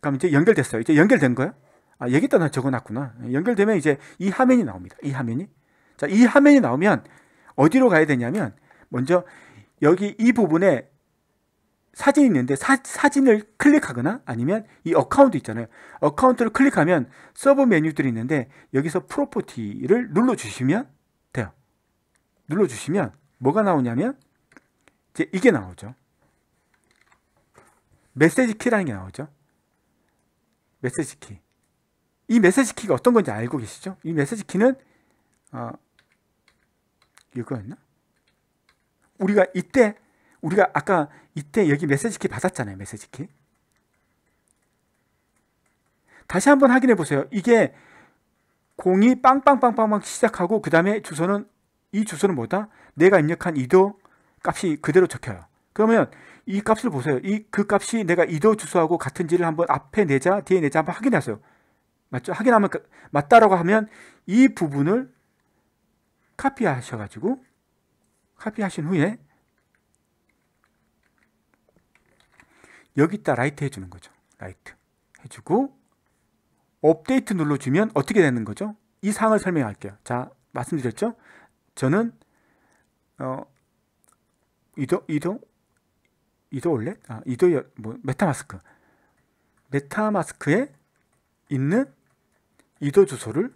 그럼 이제 연결됐어요. 이제 연결된 거예요. 아, 여기다나 적어놨구나. 연결되면 이제 이 화면이 나옵니다. 이 화면이. 자, 이 화면이 나오면 어디로 가야 되냐면 먼저 여기 이 부분에 사진이 있는데 사, 사진을 클릭하거나 아니면 이 어카운트 있잖아요. 어카운트를 클릭하면 서브 메뉴들이 있는데 여기서 프로포티를 눌러주시면 돼요. 눌러주시면 뭐가 나오냐면 이제 이게 나오죠. 메시지 키라는 게 나오죠. 메시지 키. 이 메시지 키가 어떤 건지 알고 계시죠? 이 메시지 키는 어, 이거였나? 우리가 이때 우리가 아까 이때 여기 메시지 키 받았잖아요. 메시지 키. 다시 한번 확인해 보세요. 이게 공이 빵빵빵빵 시작하고 그 다음에 주소는 이 주소는 뭐다? 내가 입력한 이도 값이 그대로 적혀요. 그러면 이 값을 보세요. 이 그 값이 내가 이도 주소하고 같은지를 한번 앞에 내자 뒤에 내자 한번 확인하세요. 맞죠? 확인하면 그 맞다라고 하면 이 부분을 카피하셔가지고 카피하신 후에 여기다 라이트 해주는 거죠. 라이트 해주고 업데이트 눌러주면 어떻게 되는 거죠? 이 사항을 설명할게요. 자, 말씀드렸죠? 저는 어, 이도 이도 이도 원래 아 이도 뭐 메타마스크 메타마스크에 있는 이더 주소를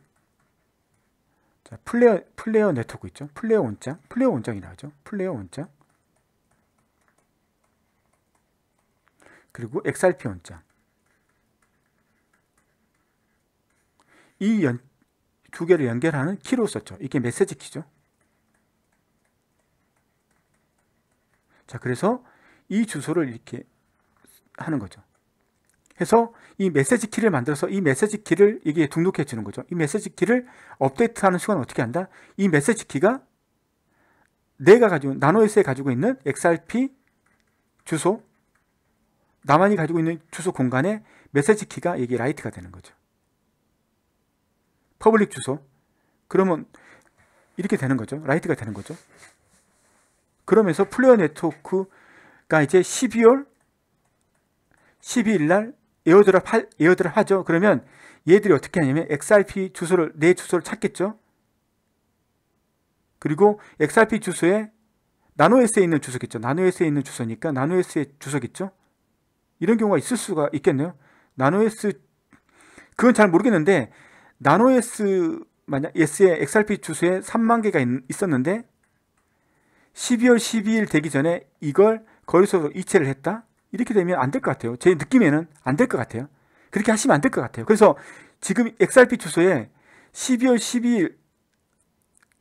자, 플레이어, 플레어 네트워크 있죠. 플레어 원장, 플레어 원장이라 죠플레어 원장. 그리고 XRP 원장. 이 두 개를 연결하는 키로 썼죠. 이게 메시지 키죠. 자, 그래서 이 주소를 이렇게 하는 거죠. 해서 이 메시지 키를 만들어서 이 메시지 키를 여기에 등록해 주는 거죠. 이 메시지 키를 업데이트하는 시간 어떻게 한다? 이 메시지 키가 내가 가지고 나노S에 가지고 있는 XRP 주소 나만이 가지고 있는 주소 공간에 메시지 키가 여기 라이트가 되는 거죠. 퍼블릭 주소 그러면 이렇게 되는 거죠. 라이트가 되는 거죠. 그러면서 플레어 네트워크가 이제 12월 12일 날 에어드랍 하, 에어드랍 하죠. 그러면 얘들이 어떻게 하냐면 XRP 주소를 내 주소를 찾겠죠. 그리고 XRP 주소에 나노S에 있는 주소겠죠. 나노S에 있는 주소니까 나노S의 주소겠죠. 이런 경우가 있을 수가 있겠네요. 나노S 그건 잘 모르겠는데 나노S 만약 S의 XRP 주소에 3만 개가 있, 었는데 12월 12일 되기 전에 이걸 거래소로 이체를 했다. 이렇게 되면 안 될 것 같아요. 제 느낌에는 안 될 것 같아요. 그렇게 하시면 안 될 것 같아요. 그래서 지금 XRP 주소에 12월 12일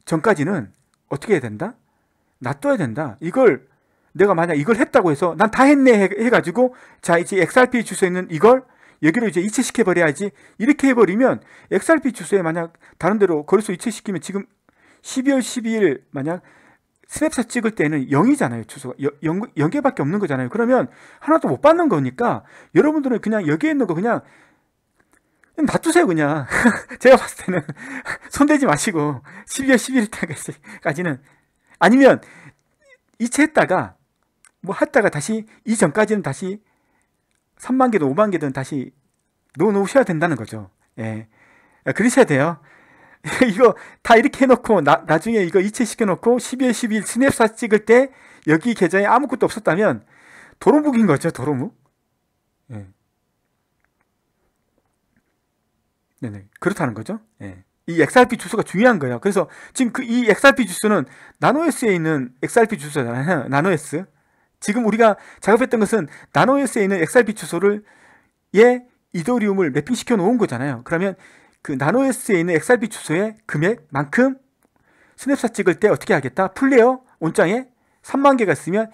전까지는 어떻게 해야 된다? 놔둬야 된다. 이걸 내가 만약 이걸 했다고 해서 난 다 했네 해가지고 자 이제 XRP 주소에 있는 이걸 여기로 이제 이체시켜버려야지 이렇게 해버리면 XRP 주소에 만약 다른 데로 거래소 이체시키면 지금 12월 12일 만약 스냅샷 찍을 때는 0이잖아요. 주소가 0, 0개밖에 없는 거잖아요. 그러면 하나도 못 받는 거니까 여러분들은 그냥 여기에 있는 거 그냥 그냥 놔두세요 그냥 제가 봤을 때는 손대지 마시고 12월 11일까지는 아니면 이체했다가 뭐 했다가 다시 이전까지는 다시 3만 개든 5만 개든 다시 넣어놓으셔야 된다는 거죠 예 그러셔야 돼요 이거 다 이렇게 해놓고 나, 나중에 이거 이체시켜놓고 12월 12일 스냅샷 찍을 때 여기 계좌에 아무것도 없었다면 도로묵인 거죠, 도로묵. 예. 네네. 그렇다는 거죠. 예. 이 XRP 주소가 중요한 거예요. 그래서 지금 그 이 XRP 주소는 나노S에 있는 XRP 주소잖아요. 나노S. 지금 우리가 작업했던 것은 나노S에 있는 XRP 주소를 예 이더리움을 맵핑시켜 놓은 거잖아요. 그러면 그 나노S에 있는 XRP 주소의 금액만큼 스냅샷 찍을 때 어떻게 하겠다? 플레어 온장에 3만 개가 있으면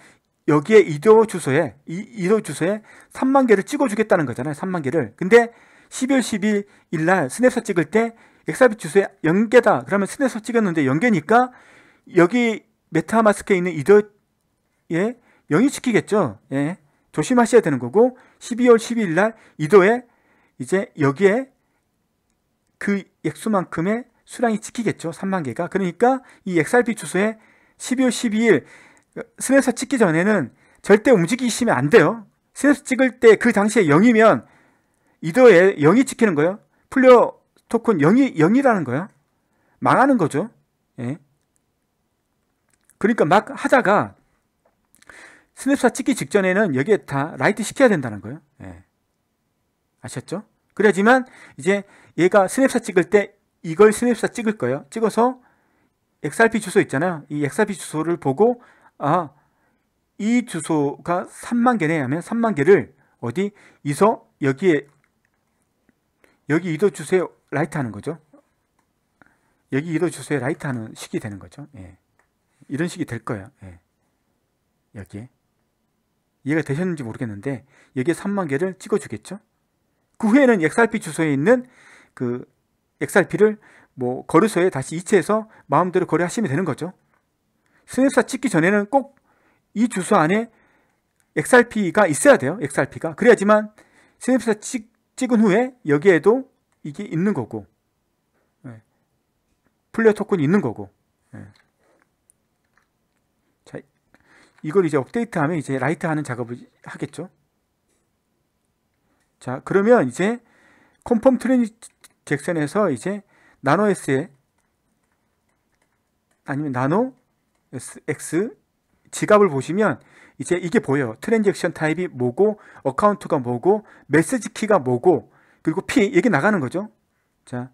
여기에 이도 주소에 이, 이도 주소에 3만 개를 찍어주겠다는 거잖아요. 3만 개를. 근데 12월 12일 날 스냅샷 찍을 때 엑사비 주소에 0개다. 그러면 스냅샷 찍었는데 0개니까 여기 메타마스크에 있는 이도에 영입시키겠죠. 예. 조심하셔야 되는 거고 12월 12일 날 이도에 이제 여기에 그 액수만큼의 수량이 찍히겠죠. 3만 개가. 그러니까 이 XRP 주소에 12월 12일 스냅샷 찍기 전에는 절대 움직이시면 안 돼요. 스냅샷 찍을 때 그 당시에 0이면 이더에 0이 찍히는 거예요. 플레 토큰 0이 0이라는 거예요 망하는 거죠. 예. 그러니까 막 하다가 스냅샷 찍기 직전에는 여기에 다 라이트 시켜야 된다는 거예요. 예. 아셨죠? 그러지만 이제 얘가 스냅샷 찍을 때 이걸 스냅샷 찍을 거예요. 찍어서 XRP 주소 있잖아요. 이 XRP 주소를 보고 아, 이 주소가 3만 개네 하면 3만 개를 어디 이서 여기에 여기 이도 주소에 라이트 하는 거죠. 여기 이도 주소에 라이트 하는 식이 되는 거죠. 예. 이런 식이 될 거예요. 예. 여기에. 이해가 되셨는지 모르겠는데 여기에 3만 개를 찍어주겠죠. 그 후에는 XRP 주소에 있는 그 XRP를 뭐 거래소에 다시 이체해서 마음대로 거래하시면 되는 거죠. 스냅사 찍기 전에는 꼭 이 주소 안에 XRP가 있어야 돼요. XRP가. 그래야지만 스냅사 찍, 찍은 후에 여기에도 이게 있는 거고 예. 플레이어 토큰이 있는 거고 예. 자, 이걸 이제 업데이트하면 이제 라이트하는 작업을 하겠죠. 자 그러면 이제 컨펌 트레이닝 잭슨에서 이제 나노 S에 아니면 나노 X 지갑을 보시면 이제 이게 보여요. 트랜잭션 타입이 뭐고 어카운트가 뭐고 메시지 키가 뭐고 그리고 P 이게 나가는 거죠. 자0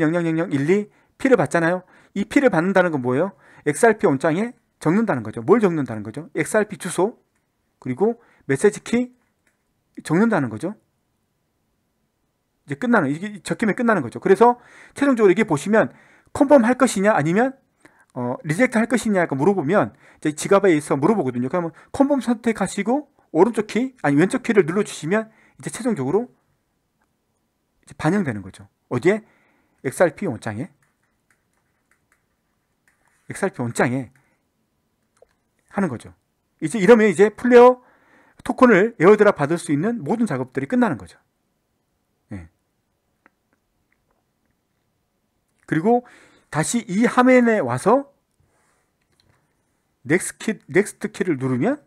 0 0 0 0 1 2 P를 받잖아요. 이 P를 받는다는 건 뭐예요? XRP 온장에 적는다는 거죠. 뭘 적는다는 거죠? XRP 주소 그리고 메시지 키 적는다는 거죠. 이제 끝나는 이게 적기면 끝나는 거죠. 그래서 최종적으로 이게 보시면 컨펌 할 것이냐 아니면 어, 리젝트 할 것이냐 가 물어보면 이제 지갑에 있어 물어보거든요. 그러면 컨펌 선택하시고 오른쪽 키 아니 왼쪽 키를 눌러 주시면 이제 최종적으로 이제 반영되는 거죠. 어디에 XRP 원장에 XRP 원장에 하는 거죠. 이제 이러면 이제 플레어 토큰을 에어드랍 받을 수 있는 모든 작업들이 끝나는 거죠. 그리고 다시 이 화면에 와서 넥스트, 넥스트 키를 누르면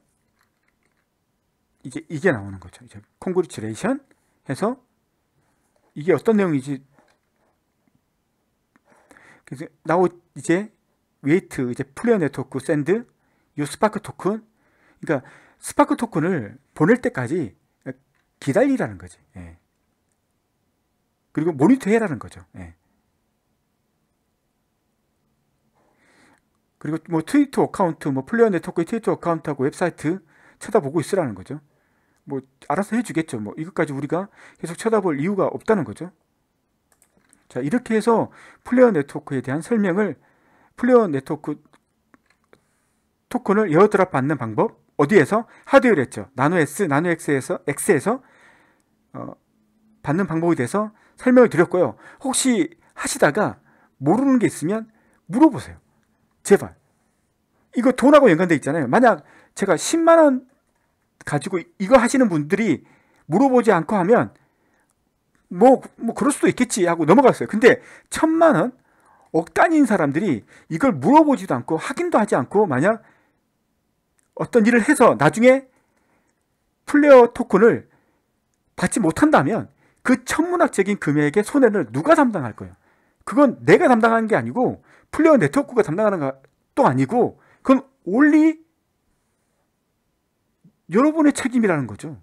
이게, 이게 나오는 거죠. 이제 콩그리츄레이션 해서 이게 어떤 내용인지 그래서 나오 이제 웨이트 이제 플레이어 네트워크 샌드 요 스파크 토큰 그러니까 스파크 토큰을 보낼 때까지 기다리라는 거지. 예. 그리고 모니터해라는 거죠. 예. 그리고 뭐 트위터 어카운트, 뭐 플레이어 네트워크의 트위터 어카운트하고 웹사이트 쳐다보고 있으라는 거죠. 뭐 알아서 해주겠죠. 뭐 이것까지 우리가 계속 쳐다볼 이유가 없다는 거죠. 자 이렇게 해서 플레이어 네트워크에 대한 설명을 플레이어 네트워크 토큰을 에어드랍 받는 방법 어디에서 하드웨어 했죠. 나노 S, 나노 X에서 X에서 어, 받는 방법에 대해서 설명을 드렸고요. 혹시 하시다가 모르는 게 있으면 물어보세요. 제발. 이거 돈하고 연관돼 있잖아요. 만약 제가 10만 원 가지고 이거 하시는 분들이 물어보지 않고 하면 뭐, 뭐 그럴 수도 있겠지 하고 넘어갔어요. 근데 천만 원, 억단인 사람들이 이걸 물어보지도 않고 확인도 하지 않고 만약 어떤 일을 해서 나중에 플레어 토큰을 받지 못한다면 그 천문학적인 금액의 손해를 누가 담당할 거예요? 그건 내가 담당하는 게 아니고 플레이어 네트워크가 담당하는 것도 아니고 그건 올리 여러분의 책임이라는 거죠.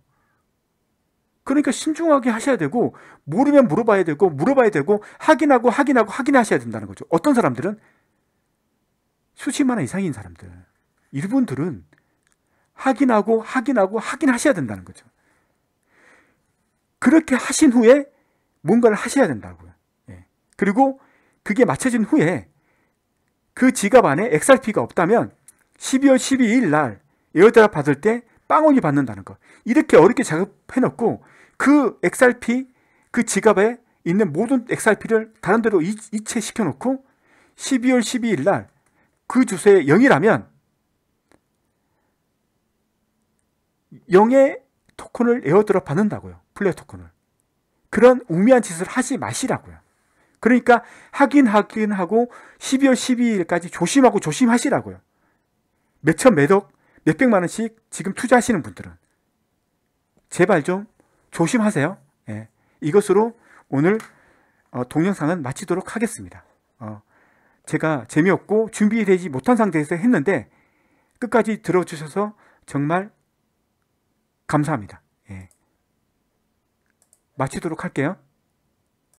그러니까 신중하게 하셔야 되고 모르면 물어봐야 되고 물어봐야 되고 확인하고 확인하고 확인하셔야 된다는 거죠. 어떤 사람들은 수십만 원 이상인 사람들 일분들은 확인하고 확인하고 확인하셔야 된다는 거죠. 그렇게 하신 후에 뭔가를 하셔야 된다고요. 예. 그리고 그게 맞춰진 후에 그 지갑 안에 XRP가 없다면 12월 12일 날 에어드랍 받을 때 빵원이 받는다는 것. 이렇게 어렵게 작업해놓고 그 XRP 그 지갑에 있는 모든 XRP를 다른 데로 이체시켜놓고 12월 12일 날 그 주소에 0이라면 0의 토큰을 에어드랍 받는다고요. 플레이어 토큰을. 그런 우미한 짓을 하지 마시라고요. 그러니까 하긴 하긴 하고 12월 12일까지 조심하고 조심하시라고요. 몇천 몇억 몇백만 원씩 지금 투자하시는 분들은 제발 좀 조심하세요. 예, 이것으로 오늘 어, 동영상은 마치도록 하겠습니다. 어, 제가 재미없고 준비되지 못한 상태에서 했는데 끝까지 들어주셔서 정말 감사합니다. 예. 마치도록 할게요.